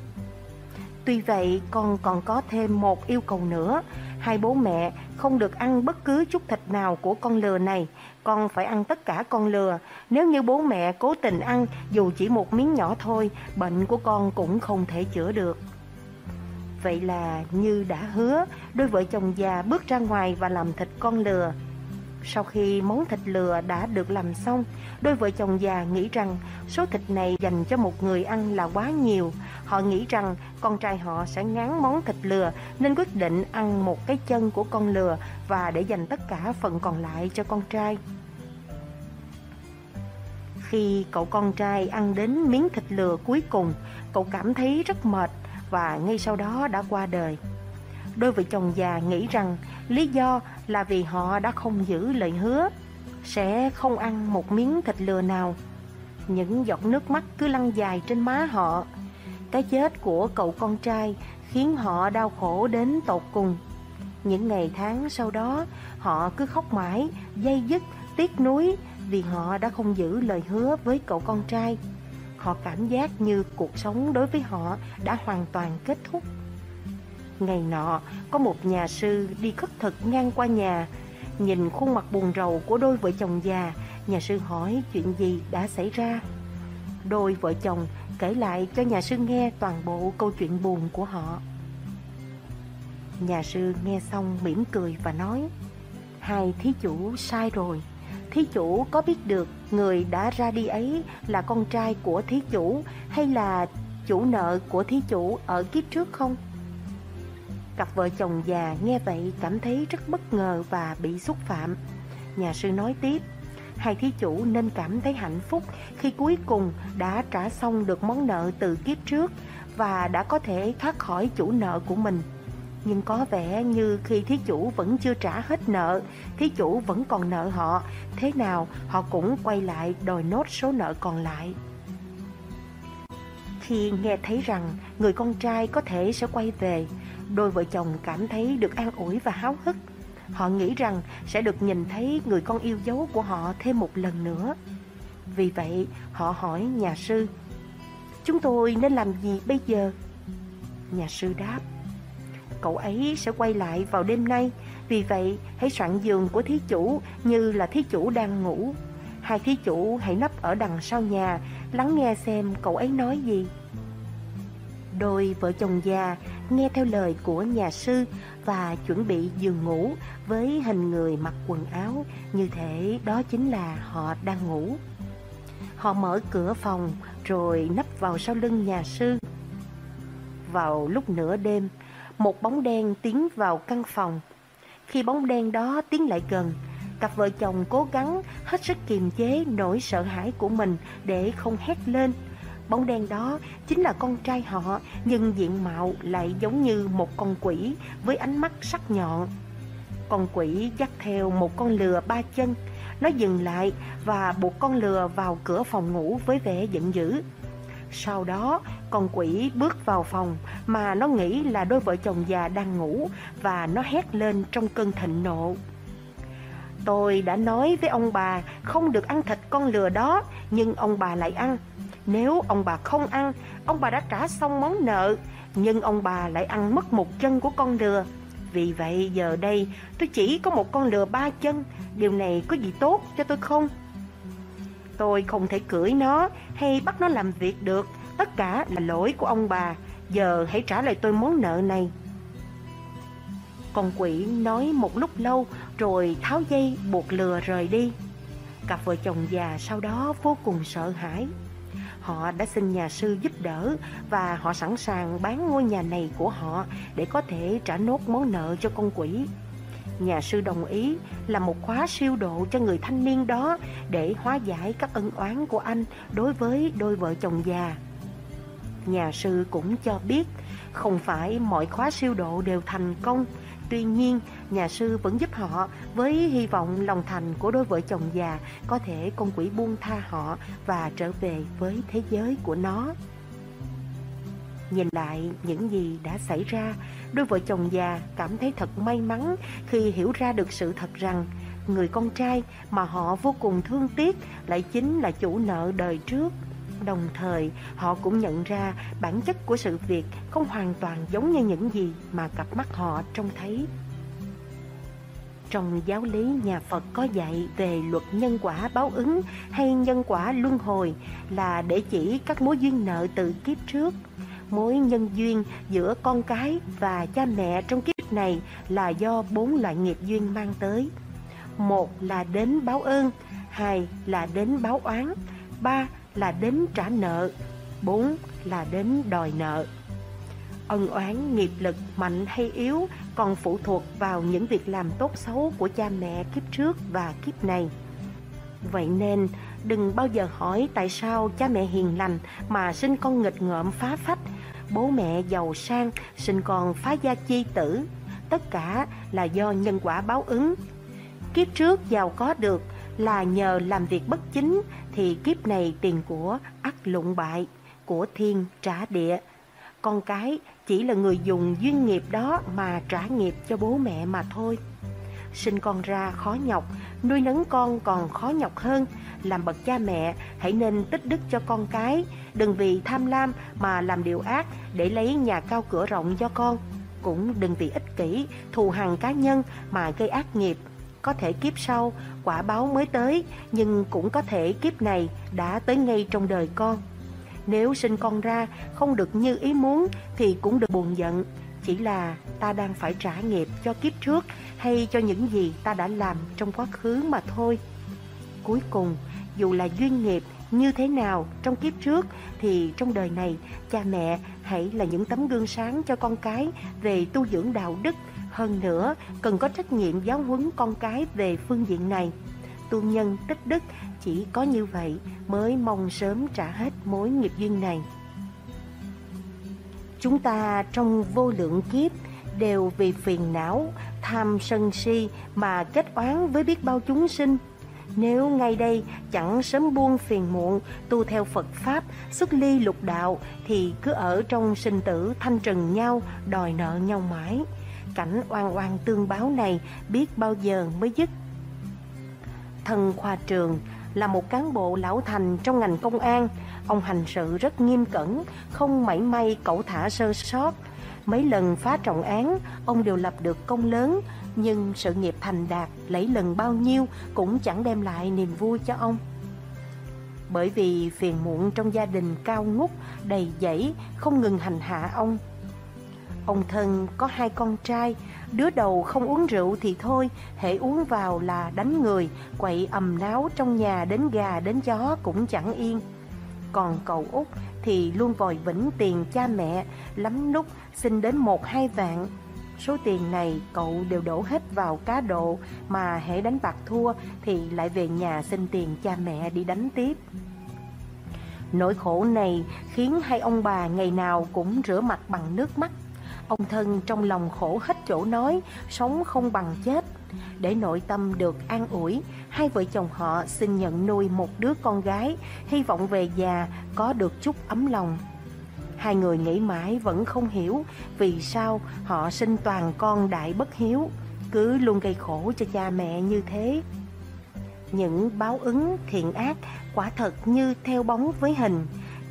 Tuy vậy con còn có thêm một yêu cầu nữa, hai bố mẹ không được ăn bất cứ chút thịt nào của con lừa này, con phải ăn tất cả con lừa. Nếu như bố mẹ cố tình ăn dù chỉ một miếng nhỏ thôi, bệnh của con cũng không thể chữa được. Vậy là như đã hứa, đôi vợ chồng già bước ra ngoài và làm thịt con lừa. Sau khi món thịt lừa đã được làm xong, đôi vợ chồng già nghĩ rằng số thịt này dành cho một người ăn là quá nhiều. Họ nghĩ rằng con trai họ sẽ ngán món thịt lừa nên quyết định ăn một cái chân của con lừa và để dành tất cả phần còn lại cho con trai. Khi cậu con trai ăn đến miếng thịt lừa cuối cùng, cậu cảm thấy rất mệt và ngay sau đó đã qua đời. Đôi vợ chồng già nghĩ rằng lý do là vì họ đã không giữ lời hứa, sẽ không ăn một miếng thịt lừa nào. Những giọt nước mắt cứ lăn dài trên má họ. Cái chết của cậu con trai khiến họ đau khổ đến tột cùng. Những ngày tháng sau đó, họ cứ khóc mãi, dây dứt, tiếc nuối vì họ đã không giữ lời hứa với cậu con trai họ cảm giác như cuộc sống đối với họ đã hoàn toàn kết thúc ngày nọ có một nhà sư đi khất thực ngang qua nhà nhìn khuôn mặt buồn rầu của đôi vợ chồng già nhà sư hỏi chuyện gì đã xảy ra đôi vợ chồng kể lại cho nhà sư nghe toàn bộ câu chuyện buồn của họ nhà sư nghe xong mỉm cười và nói hai thí chủ sai rồi thí chủ có biết được người đã ra đi ấy là con trai của thí chủ hay là chủ nợ của thí chủ ở kiếp trước không? Cặp vợ chồng già nghe vậy cảm thấy rất bất ngờ và bị xúc phạm. Nhà sư nói tiếp, hai thí chủ nên cảm thấy hạnh phúc khi cuối cùng đã trả xong được món nợ từ kiếp trước và đã có thể thoát khỏi chủ nợ của mình nhưng có vẻ như khi thí chủ vẫn chưa trả hết nợ, thí chủ vẫn còn nợ họ, thế nào họ cũng quay lại đòi nốt số nợ còn lại. Khi nghe thấy rằng người con trai có thể sẽ quay về, đôi vợ chồng cảm thấy được an ủi và háo hức. Họ nghĩ rằng sẽ được nhìn thấy người con yêu dấu của họ thêm một lần nữa. Vì vậy, họ hỏi nhà sư, chúng tôi nên làm gì bây giờ? Nhà sư đáp, cậu ấy sẽ quay lại vào đêm nay, vì vậy hãy soạn giường của thí chủ như là thí chủ đang ngủ. Hai thí chủ hãy nấp ở đằng sau nhà, lắng nghe xem cậu ấy nói gì. Đôi vợ chồng già nghe theo lời của nhà sư và chuẩn bị giường ngủ với hình người mặc quần áo, như thể đó chính là họ đang ngủ. Họ mở cửa phòng rồi nấp vào sau lưng nhà sư. Vào lúc nửa đêm, một bóng đen tiến vào căn phòng. Khi bóng đen đó tiến lại gần, cặp vợ chồng cố gắng hết sức kiềm chế nỗi sợ hãi của mình để không hét lên. Bóng đen đó chính là con trai họ, nhưng diện mạo lại giống như một con quỷ với ánh mắt sắc nhọn. Con quỷ dắt theo một con lừa ba chân, nó dừng lại và buộc con lừa vào cửa phòng ngủ với vẻ giận dữ. Sau đó, con quỷ bước vào phòng mà nó nghĩ là đôi vợ chồng già đang ngủ và nó hét lên trong cơn thịnh nộ. Tôi đã nói với ông bà không được ăn thịt con lừa đó, nhưng ông bà lại ăn. Nếu ông bà không ăn, ông bà đã trả xong món nợ, nhưng ông bà lại ăn mất một chân của con lừa. Vì vậy giờ đây tôi chỉ có một con lừa ba chân, điều này có gì tốt cho tôi không? tôi không thể cưỡi nó hay bắt nó làm việc được tất cả là lỗi của ông bà giờ hãy trả lại tôi món nợ này con quỷ nói một lúc lâu rồi tháo dây buộc lừa rời đi cặp vợ chồng già sau đó vô cùng sợ hãi họ đã xin nhà sư giúp đỡ và họ sẵn sàng bán ngôi nhà này của họ để có thể trả nốt món nợ cho con quỷ Nhà sư đồng ý là một khóa siêu độ cho người thanh niên đó để hóa giải các ân oán của anh đối với đôi vợ chồng già. Nhà sư cũng cho biết không phải mọi khóa siêu độ đều thành công, tuy nhiên nhà sư vẫn giúp họ với hy vọng lòng thành của đôi vợ chồng già có thể con quỷ buông tha họ và trở về với thế giới của nó. Nhìn lại những gì đã xảy ra, đôi vợ chồng già cảm thấy thật may mắn khi hiểu ra được sự thật rằng người con trai mà họ vô cùng thương tiếc lại chính là chủ nợ đời trước. Đồng thời, họ cũng nhận ra bản chất của sự việc không hoàn toàn giống như những gì mà cặp mắt họ trông thấy. Trong giáo lý nhà Phật có dạy về luật nhân quả báo ứng hay nhân quả luân hồi là để chỉ các mối duyên nợ từ kiếp trước mối nhân duyên giữa con cái và cha mẹ trong kiếp này là do bốn loại nghiệp duyên mang tới một là đến báo ơn hai là đến báo oán ba là đến trả nợ bốn là đến đòi nợ ân oán nghiệp lực mạnh hay yếu còn phụ thuộc vào những việc làm tốt xấu của cha mẹ kiếp trước và kiếp này vậy nên đừng bao giờ hỏi tại sao cha mẹ hiền lành mà sinh con nghịch ngợm phá phách bố mẹ giàu sang sinh con phá gia chi tử tất cả là do nhân quả báo ứng kiếp trước giàu có được là nhờ làm việc bất chính thì kiếp này tiền của ắt lụng bại của thiên trả địa con cái chỉ là người dùng duyên nghiệp đó mà trả nghiệp cho bố mẹ mà thôi sinh con ra khó nhọc, nuôi nấng con còn khó nhọc hơn. Làm bậc cha mẹ, hãy nên tích đức cho con cái, đừng vì tham lam mà làm điều ác để lấy nhà cao cửa rộng cho con. Cũng đừng vì ích kỷ, thù hằn cá nhân mà gây ác nghiệp. Có thể kiếp sau, quả báo mới tới, nhưng cũng có thể kiếp này đã tới ngay trong đời con. Nếu sinh con ra không được như ý muốn thì cũng được buồn giận, chỉ là ta đang phải trả nghiệp cho kiếp trước hay cho những gì ta đã làm trong quá khứ mà thôi cuối cùng dù là duyên nghiệp như thế nào trong kiếp trước thì trong đời này cha mẹ hãy là những tấm gương sáng cho con cái về tu dưỡng đạo đức hơn nữa cần có trách nhiệm giáo huấn con cái về phương diện này tu nhân tích đức chỉ có như vậy mới mong sớm trả hết mối nghiệp duyên này chúng ta trong vô lượng kiếp đều vì phiền não tham sân si mà kết oán với biết bao chúng sinh nếu ngay đây chẳng sớm buông phiền muộn tu theo phật pháp xuất ly lục đạo thì cứ ở trong sinh tử thanh trần nhau đòi nợ nhau mãi cảnh oan oan tương báo này biết bao giờ mới dứt thân khoa trường là một cán bộ lão thành trong ngành công an ông hành sự rất nghiêm cẩn, không mảy may cẩu thả sơ sót. Mấy lần phá trọng án, ông đều lập được công lớn, nhưng sự nghiệp thành đạt lấy lần bao nhiêu cũng chẳng đem lại niềm vui cho ông. Bởi vì phiền muộn trong gia đình cao ngút, đầy dẫy, không ngừng hành hạ ông. Ông thân có hai con trai, đứa đầu không uống rượu thì thôi, hệ uống vào là đánh người, quậy ầm náo trong nhà đến gà đến chó cũng chẳng yên. Còn cậu út thì luôn vòi vĩnh tiền cha mẹ, lắm lúc xin đến một hai vạn. Số tiền này cậu đều đổ hết vào cá độ mà hãy đánh bạc thua thì lại về nhà xin tiền cha mẹ đi đánh tiếp. Nỗi khổ này khiến hai ông bà ngày nào cũng rửa mặt bằng nước mắt. Ông thân trong lòng khổ hết chỗ nói, sống không bằng chết. Để nội tâm được an ủi, hai vợ chồng họ xin nhận nuôi một đứa con gái, hy vọng về già có được chút ấm lòng. Hai người nghĩ mãi vẫn không hiểu vì sao họ sinh toàn con đại bất hiếu, cứ luôn gây khổ cho cha mẹ như thế. Những báo ứng thiện ác quả thật như theo bóng với hình,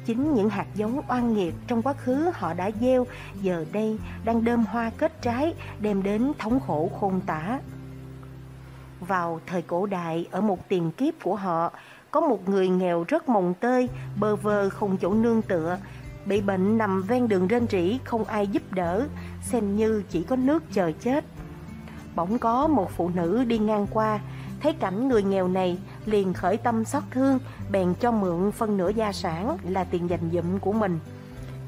chính những hạt giống oan nghiệt trong quá khứ họ đã gieo giờ đây đang đơm hoa kết trái đem đến thống khổ khôn tả vào thời cổ đại ở một tiền kiếp của họ có một người nghèo rất mồng tơi bơ vơ không chỗ nương tựa bị bệnh nằm ven đường rên rỉ không ai giúp đỡ xem như chỉ có nước chờ chết bỗng có một phụ nữ đi ngang qua thấy cảnh người nghèo này liền khởi tâm xót thương bèn cho mượn phân nửa gia sản là tiền dành dụm của mình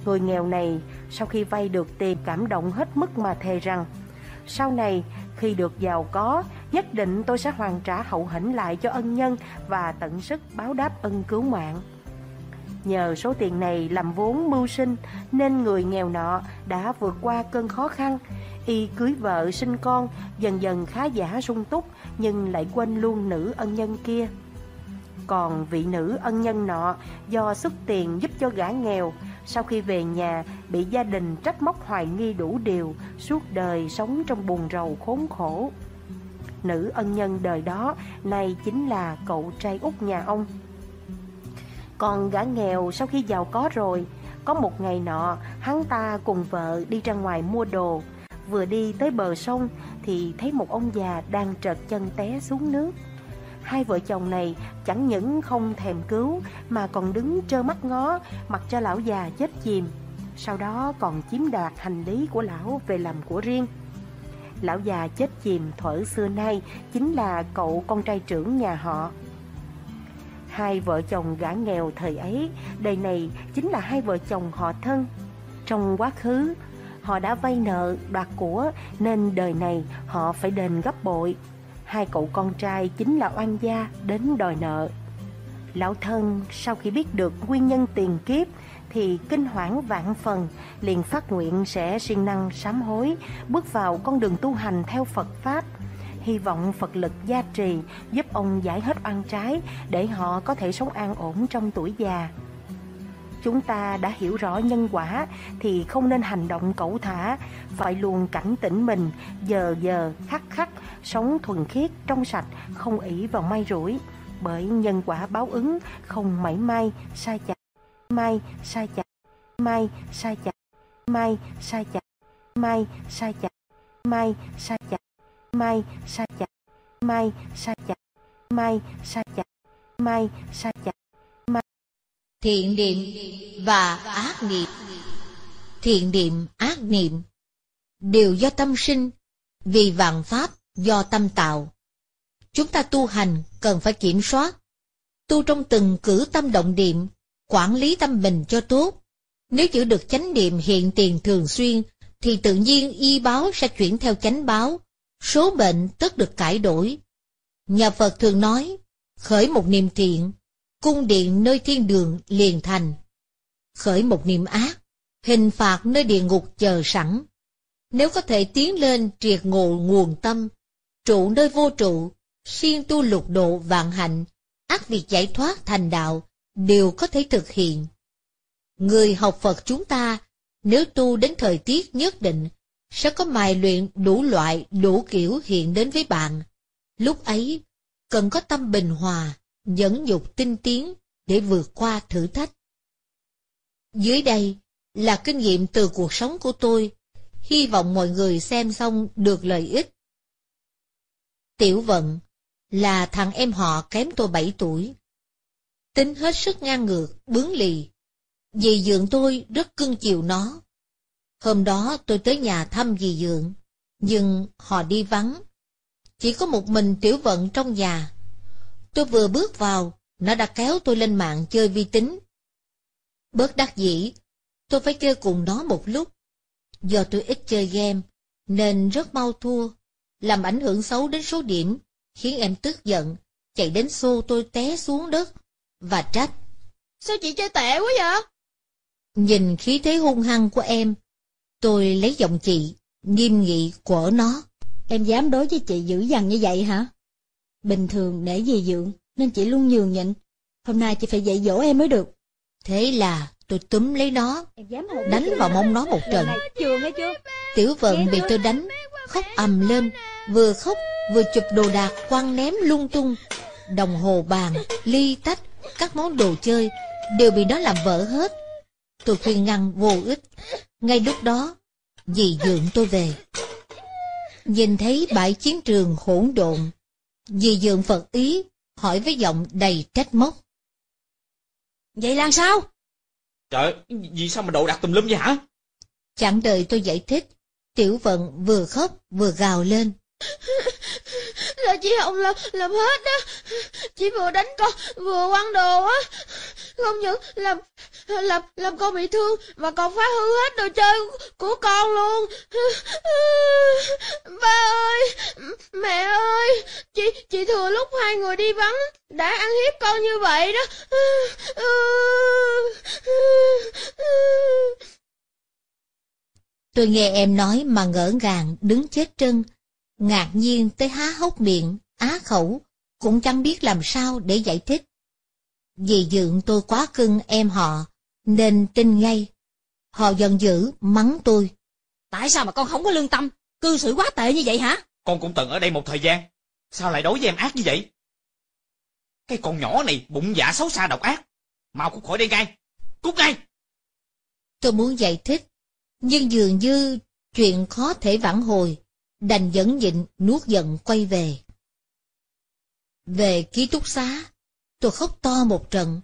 người nghèo này sau khi vay được tiền cảm động hết mức mà thề rằng sau này khi được giàu có, nhất định tôi sẽ hoàn trả hậu hĩnh lại cho ân nhân và tận sức báo đáp ân cứu mạng. Nhờ số tiền này làm vốn mưu sinh nên người nghèo nọ đã vượt qua cơn khó khăn. Y cưới vợ sinh con dần dần khá giả sung túc nhưng lại quên luôn nữ ân nhân kia. Còn vị nữ ân nhân nọ do xuất tiền giúp cho gã nghèo sau khi về nhà, bị gia đình trách móc hoài nghi đủ điều, suốt đời sống trong buồn rầu khốn khổ. Nữ ân nhân đời đó, nay chính là cậu trai út nhà ông. Còn gã nghèo sau khi giàu có rồi, có một ngày nọ, hắn ta cùng vợ đi ra ngoài mua đồ. Vừa đi tới bờ sông thì thấy một ông già đang trợt chân té xuống nước. Hai vợ chồng này chẳng những không thèm cứu mà còn đứng trơ mắt ngó mặc cho lão già chết chìm. Sau đó còn chiếm đoạt hành lý của lão về làm của riêng. Lão già chết chìm thuở xưa nay chính là cậu con trai trưởng nhà họ. Hai vợ chồng gã nghèo thời ấy, đời này chính là hai vợ chồng họ thân. Trong quá khứ, họ đã vay nợ đoạt của nên đời này họ phải đền gấp bội hai cậu con trai chính là oan gia đến đòi nợ. Lão thân sau khi biết được nguyên nhân tiền kiếp thì kinh hoảng vạn phần, liền phát nguyện sẽ siêng năng sám hối, bước vào con đường tu hành theo Phật Pháp. Hy vọng Phật lực gia trì giúp ông giải hết oan trái để họ có thể sống an ổn trong tuổi già chúng ta đã hiểu rõ nhân quả thì không nên hành động cẩu thả phải luôn cảnh tỉnh mình giờ giờ khắc khắc sống thuần khiết, trong sạch, không ỷ vào may rủi, bởi nhân quả báo ứng không mảy may sai chặt, may sai chặt, may sai chặt, may sai chặt, may sai chặt, may sai chặt, may sai chặt, may sai chặt, may sai chặt, may sai chặt, may thiện niệm và ác niệm thiện niệm ác niệm đều do tâm sinh vì vạn pháp do tâm tạo. Chúng ta tu hành cần phải kiểm soát, tu trong từng cử tâm động niệm, quản lý tâm mình cho tốt. Nếu giữ được chánh niệm hiện tiền thường xuyên, thì tự nhiên y báo sẽ chuyển theo chánh báo, số bệnh tất được cải đổi. Nhà Phật thường nói, khởi một niềm thiện, cung điện nơi thiên đường liền thành. Khởi một niềm ác, hình phạt nơi địa ngục chờ sẵn. Nếu có thể tiến lên triệt ngộ nguồn tâm, trụ nơi vô trụ, siêng tu lục độ vạn hạnh, ác việc giải thoát thành đạo, đều có thể thực hiện. Người học Phật chúng ta, nếu tu đến thời tiết nhất định, sẽ có mài luyện đủ loại, đủ kiểu hiện đến với bạn. Lúc ấy, cần có tâm bình hòa, nhẫn nhục tinh tiến để vượt qua thử thách. Dưới đây là kinh nghiệm từ cuộc sống của tôi, hy vọng mọi người xem xong được lợi ích Tiểu Vận là thằng em họ kém tôi bảy tuổi. Tính hết sức ngang ngược, bướng lì. Dì dượng tôi rất cưng chiều nó. Hôm đó tôi tới nhà thăm dì dượng, nhưng họ đi vắng. Chỉ có một mình Tiểu Vận trong nhà. Tôi vừa bước vào, nó đã kéo tôi lên mạng chơi vi tính. Bớt đắc dĩ, tôi phải chơi cùng nó một lúc. Do tôi ít chơi game, nên rất mau thua làm ảnh hưởng xấu đến số điểm, khiến em tức giận, chạy đến xô tôi té xuống đất, và trách. Sao chị chơi tệ quá vậy? Nhìn khí thế hung hăng của em, tôi lấy giọng chị, nghiêm nghị của nó. Em dám đối với chị dữ dằn như vậy hả? Bình thường để gì dưỡng, nên chị luôn nhường nhịn. Hôm nay chị phải dạy dỗ em mới được. Thế là tôi túm lấy nó, đánh vào mông nó một trận. Tiểu vận bị tôi đánh, khóc ầm lên, vừa khóc vừa chụp đồ đạc quăng ném lung tung. Đồng hồ bàn, ly tách, các món đồ chơi đều bị nó làm vỡ hết. Tôi khuyên ngăn vô ích. Ngay lúc đó, dì dượng tôi về. Nhìn thấy bãi chiến trường hỗn độn, dì dượng Phật ý hỏi với giọng đầy trách móc. Vậy là sao? Trời, vì sao mà đồ đạc tùm lum vậy hả? Chẳng đợi tôi giải thích, Tiểu Vận vừa khóc vừa gào lên. Là chị Hồng làm, làm hết đó. Chị vừa đánh con, vừa quăng đồ á. Không những làm làm làm con bị thương mà còn phá hư hết đồ chơi của con luôn. Ba ơi, mẹ ơi, chị chị thừa lúc hai người đi vắng đã ăn hiếp con như vậy đó. Tôi nghe em nói mà ngỡ ngàng, đứng chết chân, ngạc nhiên tới há hốc miệng, á khẩu, cũng chẳng biết làm sao để giải thích. Vì dượng tôi quá cưng em họ, nên tin ngay. Họ giận dữ, mắng tôi. Tại sao mà con không có lương tâm, cư xử quá tệ như vậy hả? Con cũng từng ở đây một thời gian, sao lại đối với em ác như vậy? Cái con nhỏ này bụng dạ xấu xa độc ác, mau cút khỏi đây ngay, cút ngay! Tôi muốn giải thích, nhưng dường như chuyện khó thể vãn hồi, đành dẫn nhịn nuốt giận quay về. Về ký túc xá, tôi khóc to một trận,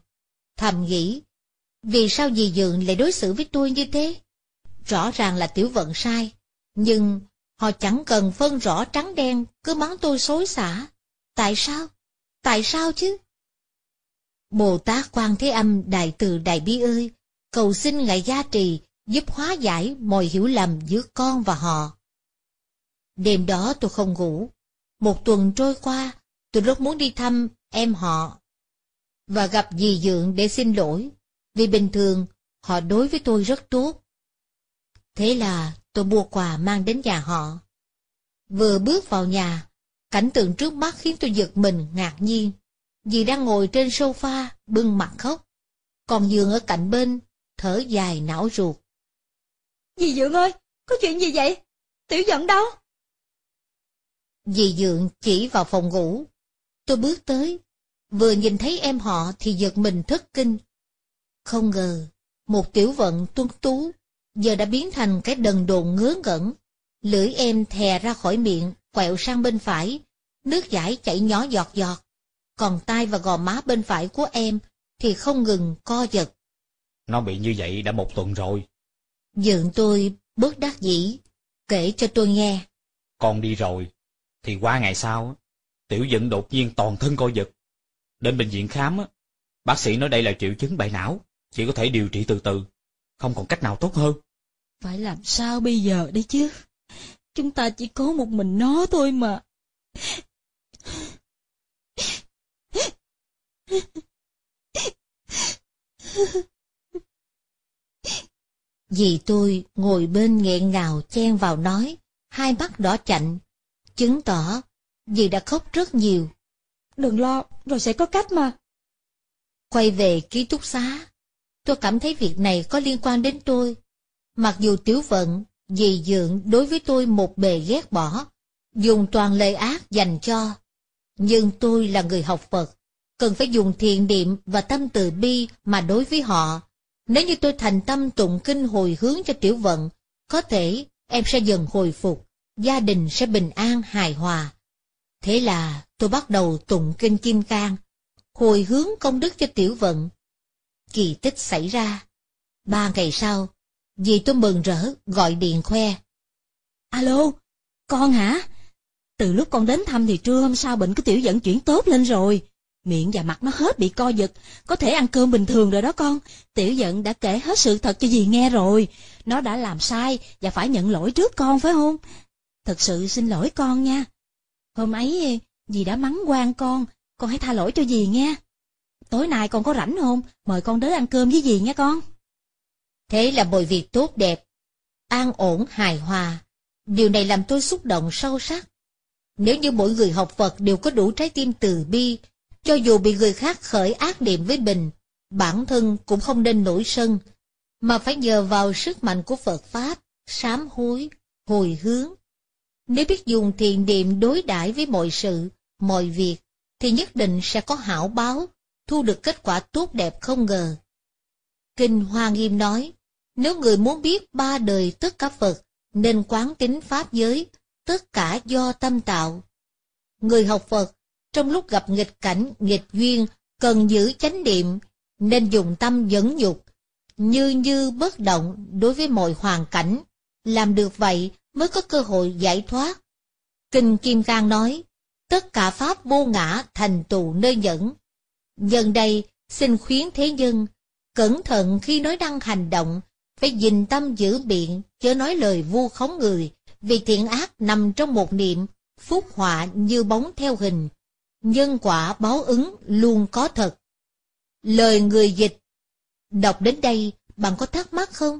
thầm nghĩ, vì sao dì dường lại đối xử với tôi như thế? Rõ ràng là tiểu vận sai, nhưng họ chẳng cần phân rõ trắng đen, cứ mắng tôi xối xả. Tại sao? Tại sao chứ? Bồ Tát Quan Thế Âm Đại Từ Đại Bi ơi, cầu xin Ngài gia trì giúp hóa giải mọi hiểu lầm giữa con và họ. Đêm đó tôi không ngủ. Một tuần trôi qua, tôi rất muốn đi thăm em họ và gặp dì Dượng để xin lỗi, vì bình thường họ đối với tôi rất tốt. Thế là tôi mua quà mang đến nhà họ. Vừa bước vào nhà, cảnh tượng trước mắt khiến tôi giật mình ngạc nhiên. Dì đang ngồi trên sofa, bưng mặt khóc. Còn giường ở cạnh bên, thở dài não ruột. Dì Dượng ơi, có chuyện gì vậy? Tiểu giận đâu? Dì Dượng chỉ vào phòng ngủ. Tôi bước tới, vừa nhìn thấy em họ thì giật mình thất kinh. Không ngờ, một tiểu vận tuấn tú, giờ đã biến thành cái đần độn ngớ ngẩn. Lưỡi em thè ra khỏi miệng, quẹo sang bên phải, nước giải chảy nhỏ giọt giọt. Còn tay và gò má bên phải của em thì không ngừng co giật. Nó bị như vậy đã một tuần rồi. Dượng tôi bớt đắc dĩ, kể cho tôi nghe. Con đi rồi, thì qua ngày sau, tiểu dựng đột nhiên toàn thân co giật. Đến bệnh viện khám, bác sĩ nói đây là triệu chứng bại não, chỉ có thể điều trị từ từ, không còn cách nào tốt hơn. Phải làm sao bây giờ đây chứ? Chúng ta chỉ có một mình nó thôi mà. Dì tôi ngồi bên nghẹn ngào chen vào nói, hai mắt đỏ chạnh, chứng tỏ dì đã khóc rất nhiều. Đừng lo, rồi sẽ có cách mà. Quay về ký túc xá, tôi cảm thấy việc này có liên quan đến tôi. Mặc dù tiểu vận, dì dượng đối với tôi một bề ghét bỏ, dùng toàn lời ác dành cho. Nhưng tôi là người học Phật, cần phải dùng thiện niệm và tâm từ bi mà đối với họ, nếu như tôi thành tâm tụng kinh hồi hướng cho tiểu vận, có thể em sẽ dần hồi phục, gia đình sẽ bình an hài hòa. Thế là tôi bắt đầu tụng kinh Kim Cang, hồi hướng công đức cho tiểu vận. Kỳ tích xảy ra. Ba ngày sau, dì tôi mừng rỡ gọi điện khoe. Alo, con hả? Từ lúc con đến thăm thì trưa hôm sau bệnh của tiểu dẫn chuyển tốt lên rồi. Miệng và mặt nó hết bị co giật, có thể ăn cơm bình thường rồi đó con. Tiểu giận đã kể hết sự thật cho dì nghe rồi. Nó đã làm sai và phải nhận lỗi trước con phải không? Thật sự xin lỗi con nha. Hôm ấy dì đã mắng quan con, con hãy tha lỗi cho dì nghe. Tối nay con có rảnh không? Mời con đến ăn cơm với dì nha con. Thế là mọi việc tốt đẹp, an ổn, hài hòa. Điều này làm tôi xúc động sâu sắc. Nếu như mỗi người học Phật đều có đủ trái tim từ bi cho dù bị người khác khởi ác niệm với mình, bản thân cũng không nên nổi sân, mà phải nhờ vào sức mạnh của Phật Pháp, sám hối, hồi hướng. Nếu biết dùng thiện niệm đối đãi với mọi sự, mọi việc, thì nhất định sẽ có hảo báo, thu được kết quả tốt đẹp không ngờ. Kinh Hoa Nghiêm nói, nếu người muốn biết ba đời tất cả Phật, nên quán tính Pháp giới, tất cả do tâm tạo. Người học Phật trong lúc gặp nghịch cảnh, nghịch duyên, cần giữ chánh niệm, nên dùng tâm dẫn nhục như như bất động đối với mọi hoàn cảnh. Làm được vậy mới có cơ hội giải thoát. Kinh Kim Cang nói, tất cả pháp vô ngã thành tù nơi nhẫn. Nhân đây, xin khuyến thế nhân, cẩn thận khi nói năng hành động, phải dình tâm giữ miệng, chớ nói lời vu khống người, vì thiện ác nằm trong một niệm, phúc họa như bóng theo hình nhân quả báo ứng luôn có thật. Lời người dịch Đọc đến đây, bạn có thắc mắc không?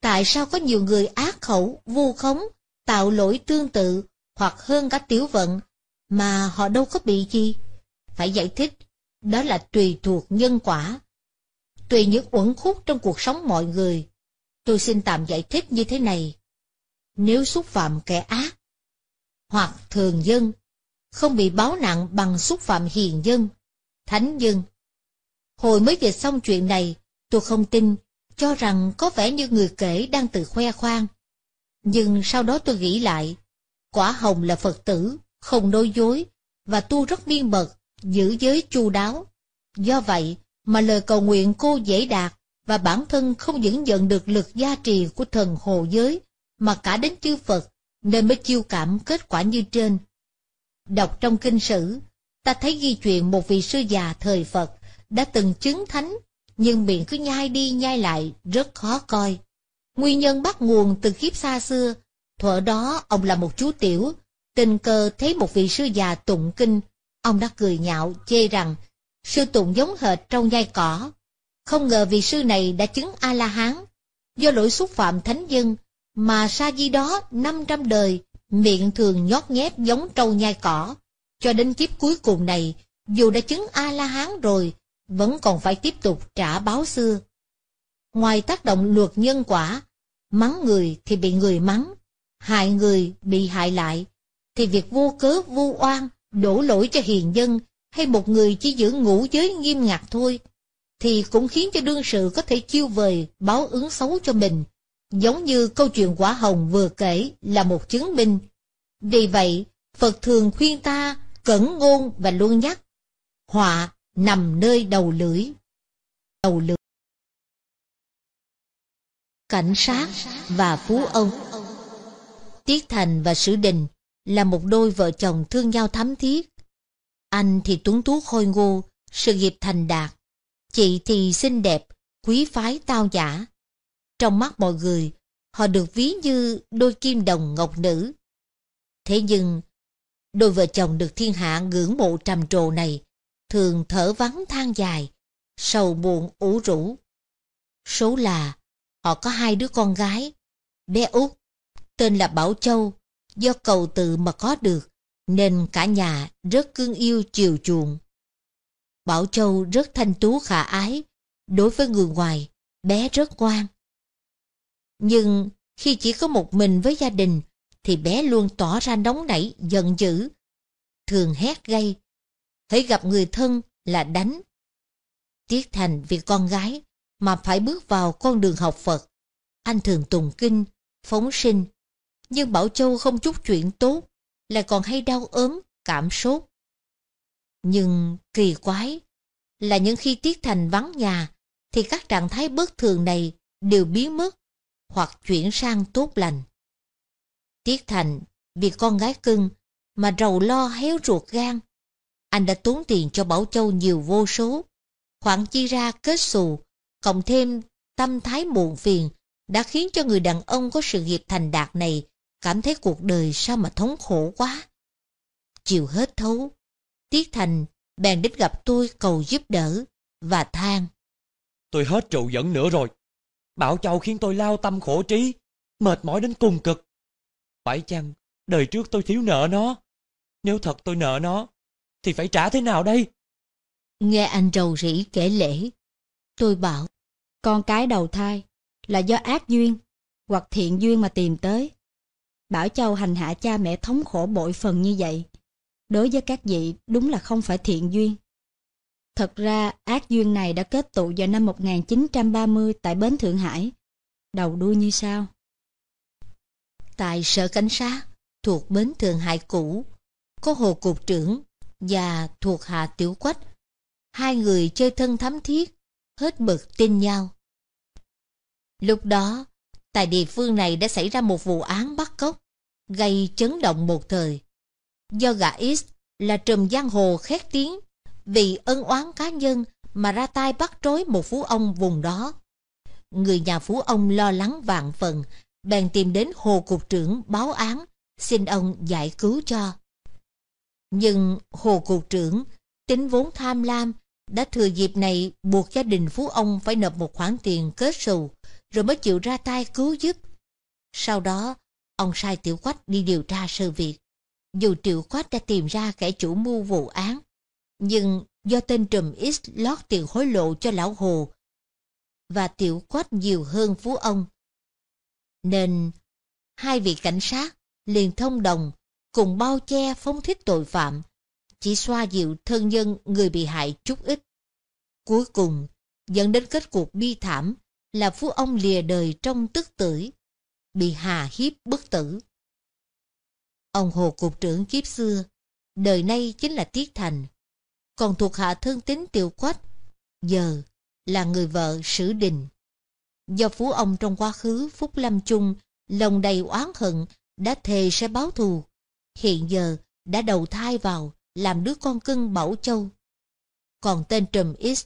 Tại sao có nhiều người ác khẩu, vu khống, tạo lỗi tương tự hoặc hơn cả tiểu vận mà họ đâu có bị gì? Phải giải thích, đó là tùy thuộc nhân quả. Tùy những uẩn khúc trong cuộc sống mọi người, tôi xin tạm giải thích như thế này. Nếu xúc phạm kẻ ác, hoặc thường dân, không bị báo nặng bằng xúc phạm hiền dân, thánh dân. Hồi mới dịch xong chuyện này, tôi không tin, cho rằng có vẻ như người kể đang tự khoe khoang. Nhưng sau đó tôi nghĩ lại, quả hồng là Phật tử, không nói dối, và tu rất miên mật, giữ giới chu đáo. Do vậy mà lời cầu nguyện cô dễ đạt, và bản thân không những nhận được lực gia trì của thần hồ giới, mà cả đến chư Phật, nên mới chiêu cảm kết quả như trên. Đọc trong kinh sử, ta thấy ghi chuyện một vị sư già thời Phật đã từng chứng thánh, nhưng miệng cứ nhai đi nhai lại rất khó coi. Nguyên nhân bắt nguồn từ kiếp xa xưa, thuở đó ông là một chú tiểu, tình cờ thấy một vị sư già tụng kinh, ông đã cười nhạo chê rằng sư tụng giống hệt trong nhai cỏ. Không ngờ vị sư này đã chứng A-la-hán, do lỗi xúc phạm thánh dân, mà sa di đó năm trăm đời miệng thường nhót nhép giống trâu nhai cỏ. Cho đến kiếp cuối cùng này, dù đã chứng A-la-hán rồi, vẫn còn phải tiếp tục trả báo xưa. Ngoài tác động luật nhân quả, mắng người thì bị người mắng, hại người bị hại lại, thì việc vô cớ vu oan, đổ lỗi cho hiền nhân hay một người chỉ giữ ngũ giới nghiêm ngặt thôi, thì cũng khiến cho đương sự có thể chiêu vời báo ứng xấu cho mình Giống như câu chuyện quả hồng vừa kể là một chứng minh. Vì vậy, Phật thường khuyên ta cẩn ngôn và luôn nhắc, họa nằm nơi đầu lưỡi. Đầu lưỡi. Cảnh sát và Phú Ông Tiết Thành và Sử Đình là một đôi vợ chồng thương nhau thắm thiết. Anh thì tuấn tú khôi ngô, sự nghiệp thành đạt. Chị thì xinh đẹp, quý phái tao giả, trong mắt mọi người, họ được ví như đôi kim đồng ngọc nữ. Thế nhưng, đôi vợ chồng được thiên hạ ngưỡng mộ trầm trồ này thường thở vắng than dài, sầu buồn ủ rũ. Số là họ có hai đứa con gái, bé út tên là Bảo Châu, do cầu tự mà có được, nên cả nhà rất cưng yêu chiều chuộng. Bảo Châu rất thanh tú khả ái, đối với người ngoài, bé rất ngoan. Nhưng khi chỉ có một mình với gia đình thì bé luôn tỏ ra nóng nảy, giận dữ. Thường hét gây. Thấy gặp người thân là đánh. Tiết Thành vì con gái mà phải bước vào con đường học Phật. Anh thường tùng kinh, phóng sinh. Nhưng Bảo Châu không chút chuyện tốt, lại còn hay đau ốm, cảm sốt. Nhưng kỳ quái là những khi Tiết Thành vắng nhà thì các trạng thái bất thường này đều biến mất hoặc chuyển sang tốt lành. Tiết Thành vì con gái cưng mà rầu lo héo ruột gan. Anh đã tốn tiền cho Bảo Châu nhiều vô số. Khoản chi ra kết xù, cộng thêm tâm thái muộn phiền đã khiến cho người đàn ông có sự nghiệp thành đạt này cảm thấy cuộc đời sao mà thống khổ quá. Chiều hết thấu, Tiết Thành bèn đến gặp tôi cầu giúp đỡ và than. Tôi hết trụ dẫn nữa rồi. Bảo Châu khiến tôi lao tâm khổ trí, mệt mỏi đến cùng cực. Phải chăng, đời trước tôi thiếu nợ nó? Nếu thật tôi nợ nó, thì phải trả thế nào đây? Nghe anh rầu rĩ kể lễ, tôi bảo, con cái đầu thai là do ác duyên hoặc thiện duyên mà tìm tới. Bảo Châu hành hạ cha mẹ thống khổ bội phần như vậy, đối với các vị đúng là không phải thiện duyên. Thật ra, ác duyên này đã kết tụ vào năm 1930 tại Bến Thượng Hải. Đầu đuôi như sau. Tại Sở Cảnh sát, thuộc Bến Thượng Hải cũ, có Hồ Cục trưởng và thuộc Hạ Tiểu Quách. Hai người chơi thân thắm thiết, hết bực tin nhau. Lúc đó, tại địa phương này đã xảy ra một vụ án bắt cóc, gây chấn động một thời. Do gã X là trùm giang hồ khét tiếng vì ân oán cá nhân mà ra tay bắt trói một phú ông vùng đó. Người nhà phú ông lo lắng vạn phần, bèn tìm đến Hồ Cục trưởng báo án, xin ông giải cứu cho. Nhưng Hồ Cục trưởng, tính vốn tham lam, đã thừa dịp này buộc gia đình phú ông phải nộp một khoản tiền kết sù, rồi mới chịu ra tay cứu giúp. Sau đó, ông sai Tiểu Quách đi điều tra sự việc. Dù Tiểu Quách đã tìm ra kẻ chủ mưu vụ án, nhưng do tên trùm X lót tiền hối lộ cho lão Hồ và tiểu quách nhiều hơn phú ông. Nên hai vị cảnh sát liền thông đồng cùng bao che phóng thích tội phạm, chỉ xoa dịu thân nhân người bị hại chút ít. Cuối cùng dẫn đến kết cuộc bi thảm là phú ông lìa đời trong tức tử bị hà hiếp bức tử. Ông Hồ Cục trưởng kiếp xưa, đời nay chính là Tiết Thành, còn thuộc hạ thương tín tiểu quách, giờ là người vợ sử đình. Do phú ông trong quá khứ Phúc Lâm Chung, lòng đầy oán hận, đã thề sẽ báo thù. Hiện giờ đã đầu thai vào, làm đứa con cưng Bảo Châu. Còn tên Trùm X,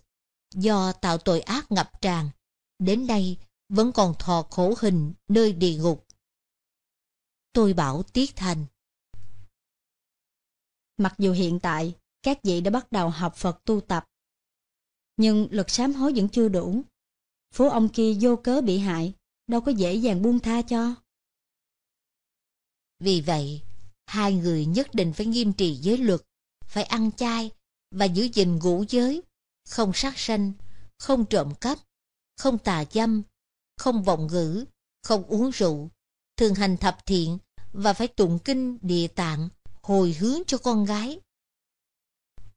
do tạo tội ác ngập tràn, đến nay vẫn còn thọ khổ hình nơi địa ngục. Tôi bảo Tiết Thành. Mặc dù hiện tại các vị đã bắt đầu học Phật tu tập. Nhưng lực sám hối vẫn chưa đủ. Phú ông kia vô cớ bị hại, đâu có dễ dàng buông tha cho. Vì vậy, hai người nhất định phải nghiêm trì giới luật, phải ăn chay và giữ gìn ngũ giới, không sát sanh, không trộm cắp, không tà dâm, không vọng ngữ, không uống rượu, thường hành thập thiện và phải tụng kinh địa tạng hồi hướng cho con gái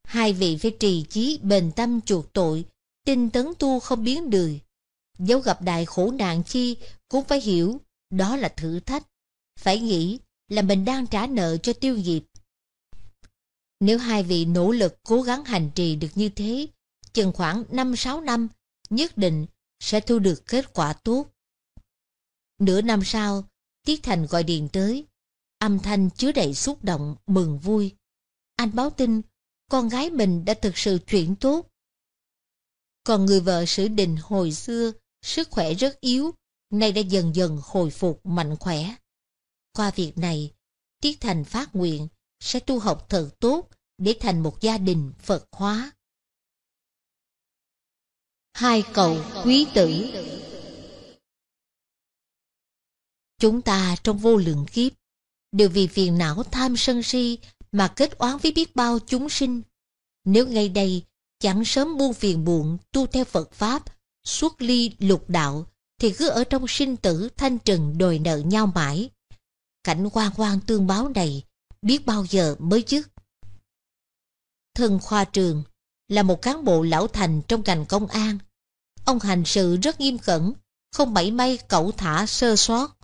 hai vị phải trì chí bền tâm chuộc tội, tinh tấn tu không biến đời. Dẫu gặp đại khổ nạn chi, cũng phải hiểu đó là thử thách. Phải nghĩ là mình đang trả nợ cho tiêu diệt. Nếu hai vị nỗ lực cố gắng hành trì được như thế, chừng khoảng năm sáu năm, nhất định sẽ thu được kết quả tốt. Nửa năm sau, Tiết Thành gọi điện tới, âm thanh chứa đầy xúc động, mừng vui. Anh báo tin con gái mình đã thực sự chuyển tốt. Còn người vợ sử đình hồi xưa, sức khỏe rất yếu, nay đã dần dần hồi phục mạnh khỏe. Qua việc này, Tiết Thành phát nguyện sẽ tu học thật tốt để thành một gia đình Phật hóa. Hai cậu quý tử Chúng ta trong vô lượng kiếp đều vì phiền não tham sân si mà kết oán với biết bao chúng sinh. Nếu ngay đây chẳng sớm buông phiền muộn tu theo Phật Pháp, xuất ly lục đạo, thì cứ ở trong sinh tử thanh trừng đòi nợ nhau mãi. Cảnh quan quan tương báo này biết bao giờ mới dứt. Thân Khoa Trường là một cán bộ lão thành trong ngành công an. Ông hành sự rất nghiêm cẩn, không mảy may cẩu thả sơ sót.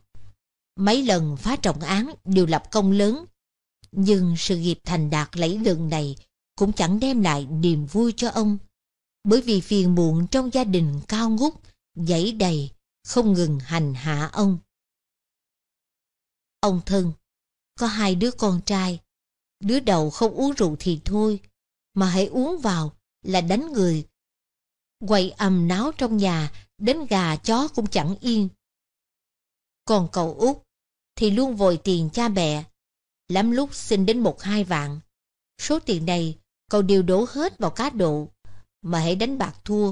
Mấy lần phá trọng án đều lập công lớn, nhưng sự nghiệp thành đạt lẫy lừng này cũng chẳng đem lại niềm vui cho ông. Bởi vì phiền muộn trong gia đình cao ngút, dãy đầy, không ngừng hành hạ ông. Ông thân, có hai đứa con trai. Đứa đầu không uống rượu thì thôi, mà hãy uống vào là đánh người. Quậy ầm náo trong nhà, đến gà chó cũng chẳng yên. Còn cậu út thì luôn vội tiền cha mẹ lắm lúc xin đến một hai vạn. Số tiền này cậu đều đổ hết vào cá độ, mà hãy đánh bạc thua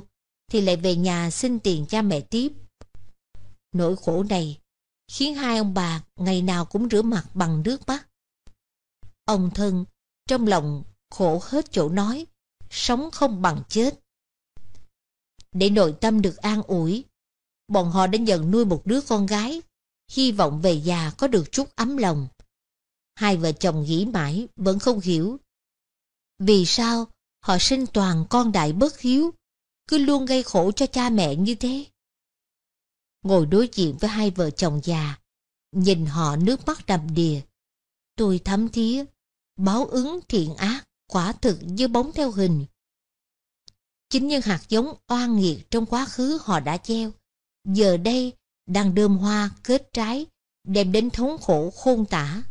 thì lại về nhà xin tiền cha mẹ tiếp. Nỗi khổ này khiến hai ông bà ngày nào cũng rửa mặt bằng nước mắt. Ông thân trong lòng khổ hết chỗ nói, sống không bằng chết. Để nội tâm được an ủi, bọn họ đã nhận nuôi một đứa con gái, hy vọng về già có được chút ấm lòng. Hai vợ chồng nghĩ mãi vẫn không hiểu. Vì sao họ sinh toàn con đại bất hiếu, cứ luôn gây khổ cho cha mẹ như thế? Ngồi đối diện với hai vợ chồng già, nhìn họ nước mắt đầm đìa. Tôi thấm thía, báo ứng thiện ác quả thực như bóng theo hình. Chính những hạt giống oan nghiệt trong quá khứ họ đã gieo, giờ đây đang đơm hoa kết trái, đem đến thống khổ khôn tả.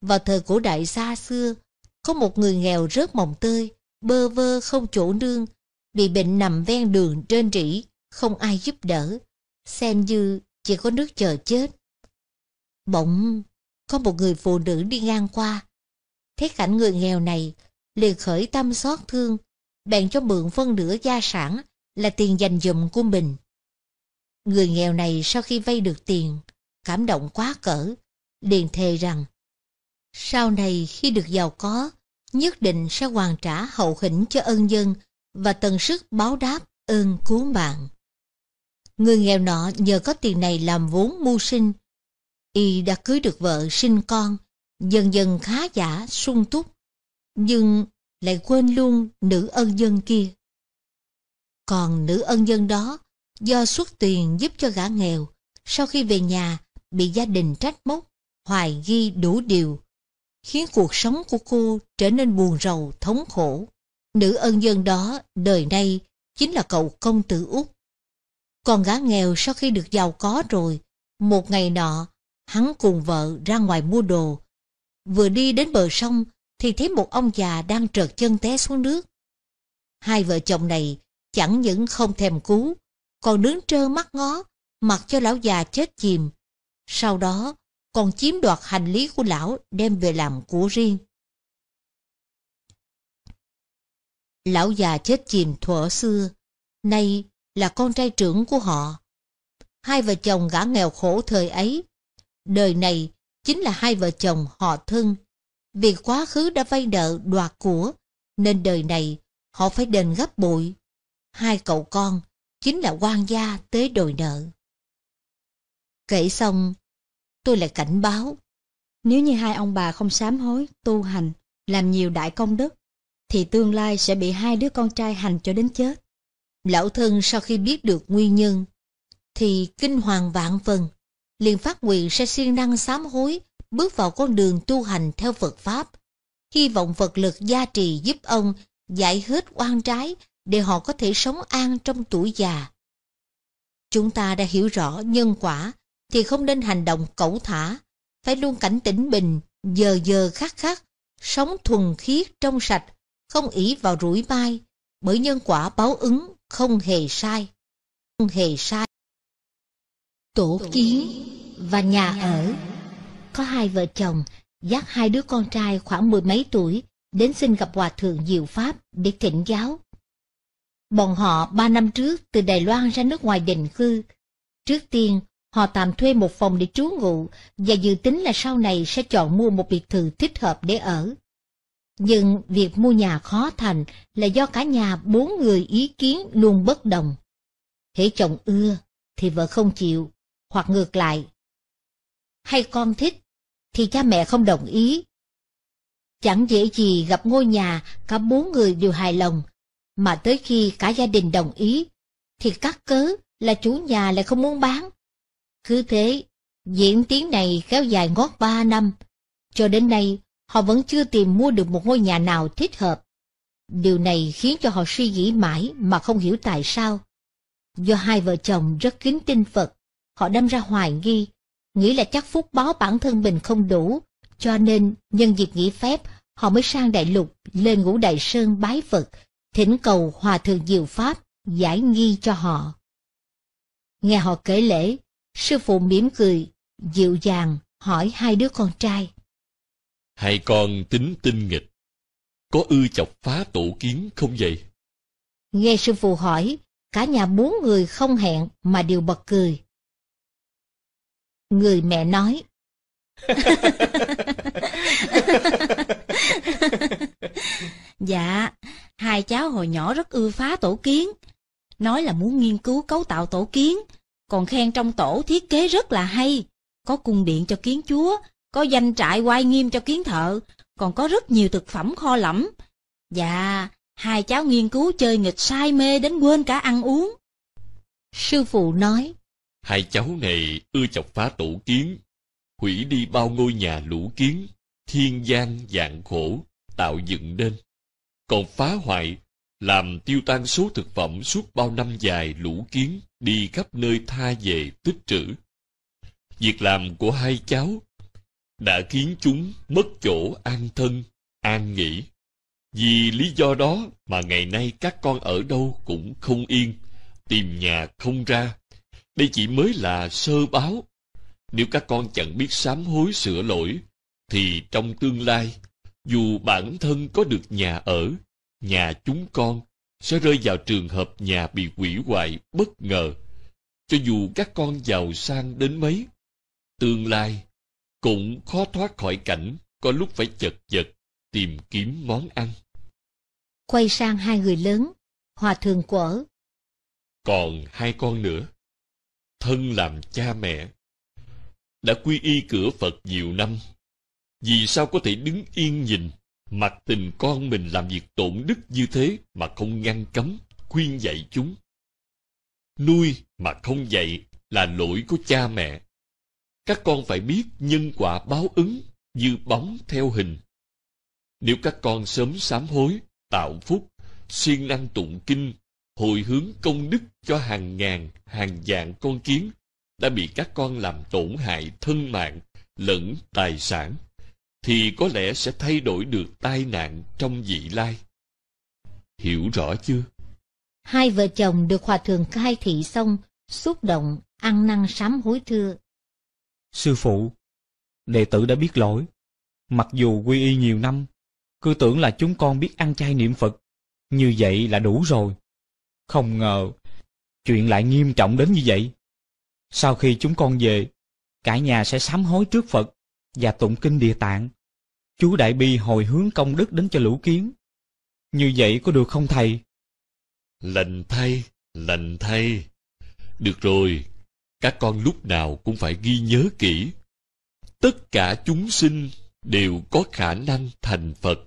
Vào thời cổ đại xa xưa, có một người nghèo rớt mồng tơi, bơ vơ không chỗ nương, bị bệnh nằm ven đường trên rỉ, không ai giúp đỡ. Xem như chỉ có nước chờ chết. Bỗng có một người phụ nữ đi ngang qua. Thấy cảnh người nghèo này, liền khởi tâm xót thương, bèn cho mượn phân nửa gia sản là tiền dành dụm của mình. Người nghèo này sau khi vay được tiền, cảm động quá cỡ, liền thề rằng sau này khi được giàu có, nhất định sẽ hoàn trả hậu hĩnh cho ân dân và tần sức báo đáp ơn cứu mạng. Người nghèo nọ nhờ có tiền này làm vốn mưu sinh. Y đã cưới được vợ sinh con, dần dần khá giả, sung túc. Nhưng lại quên luôn nữ ân dân kia. Còn nữ ân dân đó, do xuất tiền giúp cho gã nghèo, sau khi về nhà, bị gia đình trách móc, hoài ghi đủ điều, khiến cuộc sống của cô trở nên buồn rầu thống khổ. Nữ ân dân đó đời nay chính là cậu công tử út. Con gái nghèo sau khi được giàu có rồi, một ngày nọ, hắn cùng vợ ra ngoài mua đồ. Vừa đi đến bờ sông thì thấy một ông già đang trợt chân té xuống nước. Hai vợ chồng này chẳng những không thèm cứu, còn đứng trơ mắt ngó, mặc cho lão già chết chìm. Sau đó, còn chiếm đoạt hành lý của lão đem về làm của riêng. Lão già chết chìm thuở xưa, nay là con trai trưởng của họ. Hai vợ chồng gã nghèo khổ thời ấy, đời này chính là hai vợ chồng họ thân. Vì quá khứ đã vay nợ đoạt của, nên đời này họ phải đền gấp bội. Hai cậu con chính là quan gia tới đòi nợ. Kể xong, tôi lại cảnh báo. Nếu như hai ông bà không sám hối, tu hành, làm nhiều đại công đức, thì tương lai sẽ bị hai đứa con trai hành cho đến chết. Lão thân sau khi biết được nguyên nhân, thì kinh hoàng vạn phần, liền phát nguyện sẽ siêng năng sám hối, bước vào con đường tu hành theo Phật Pháp. Hy vọng Phật lực gia trì giúp ông giải hết oan trái để họ có thể sống an trong tuổi già. Chúng ta đã hiểu rõ nhân quả thì không nên hành động cẩu thả, phải luôn cảnh tỉnh bình, giờ giờ khắc khắc, sống thuần khiết trong sạch, không ỷ vào rủi mai, bởi nhân quả báo ứng không hề sai. Không hề sai. Tổ kiến và nhà ở Có hai vợ chồng dắt hai đứa con trai khoảng mười mấy tuổi đến xin gặp Hòa Thượng Diệu Pháp để thỉnh giáo. Bọn họ ba năm trước từ Đài Loan ra nước ngoài định cư. Trước tiên, Họ tạm thuê một phòng để trú ngụ và dự tính là sau này sẽ chọn mua một biệt thự thích hợp để ở. Nhưng việc mua nhà khó thành là do cả nhà bốn người ý kiến luôn bất đồng. Thế chồng ưa thì vợ không chịu, hoặc ngược lại. Hay con thích thì cha mẹ không đồng ý. Chẳng dễ gì gặp ngôi nhà cả bốn người đều hài lòng, mà tới khi cả gia đình đồng ý thì các cớ là chủ nhà lại không muốn bán cứ thế, diễn tiến này kéo dài ngót ba năm, cho đến nay họ vẫn chưa tìm mua được một ngôi nhà nào thích hợp. Điều này khiến cho họ suy nghĩ mãi mà không hiểu tại sao. Do hai vợ chồng rất kính tin Phật, họ đâm ra hoài nghi, nghĩ là chắc phúc báo bản thân mình không đủ, cho nên nhân dịp nghỉ phép họ mới sang đại lục lên ngũ đại sơn bái Phật, thỉnh cầu hòa thượng diệu pháp giải nghi cho họ. Nghe họ kể lễ, Sư phụ mỉm cười, dịu dàng hỏi hai đứa con trai. Hai con tính tinh nghịch, có ưa chọc phá tổ kiến không vậy? Nghe sư phụ hỏi, cả nhà bốn người không hẹn mà đều bật cười. Người mẹ nói. dạ, hai cháu hồi nhỏ rất ưa phá tổ kiến. Nói là muốn nghiên cứu cấu tạo tổ kiến, còn khen trong tổ thiết kế rất là hay, có cung điện cho kiến chúa, có danh trại oai nghiêm cho kiến thợ, còn có rất nhiều thực phẩm kho lẫm. Dạ, hai cháu nghiên cứu chơi nghịch say mê đến quên cả ăn uống. Sư phụ nói, hai cháu này ưa chọc phá tổ kiến, hủy đi bao ngôi nhà lũ kiến, thiên gian dạng khổ, tạo dựng nên, còn phá hoại làm tiêu tan số thực phẩm suốt bao năm dài lũ kiến đi khắp nơi tha về tích trữ. Việc làm của hai cháu đã khiến chúng mất chỗ an thân, an nghỉ. Vì lý do đó mà ngày nay các con ở đâu cũng không yên, tìm nhà không ra. Đây chỉ mới là sơ báo. Nếu các con chẳng biết sám hối sửa lỗi, thì trong tương lai, dù bản thân có được nhà ở nhà chúng con sẽ rơi vào trường hợp nhà bị quỷ hoại bất ngờ. Cho dù các con giàu sang đến mấy, tương lai cũng khó thoát khỏi cảnh có lúc phải chật vật tìm kiếm món ăn. Quay sang hai người lớn, Hòa Thượng Quở. Còn hai con nữa, thân làm cha mẹ, đã quy y cửa Phật nhiều năm, vì sao có thể đứng yên nhìn Mặc tình con mình làm việc tổn đức như thế mà không ngăn cấm, khuyên dạy chúng. Nuôi mà không dạy là lỗi của cha mẹ. Các con phải biết nhân quả báo ứng như bóng theo hình. Nếu các con sớm sám hối, tạo phúc, siêng năng tụng kinh, hồi hướng công đức cho hàng ngàn, hàng vạn con kiến đã bị các con làm tổn hại thân mạng lẫn tài sản thì có lẽ sẽ thay đổi được tai nạn trong vị lai. Hiểu rõ chưa? Hai vợ chồng được hòa thượng khai thị xong, xúc động, ăn năn sám hối thưa. Sư phụ, đệ tử đã biết lỗi. Mặc dù quy y nhiều năm, cứ tưởng là chúng con biết ăn chay niệm Phật, như vậy là đủ rồi. Không ngờ, chuyện lại nghiêm trọng đến như vậy. Sau khi chúng con về, cả nhà sẽ sám hối trước Phật và tụng kinh địa tạng. Chú Đại Bi hồi hướng công đức đến cho lũ kiến. Như vậy có được không thầy? Lành thay, lành thay. Được rồi, các con lúc nào cũng phải ghi nhớ kỹ. Tất cả chúng sinh đều có khả năng thành Phật.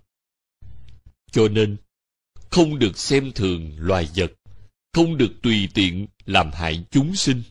Cho nên, không được xem thường loài vật, không được tùy tiện làm hại chúng sinh.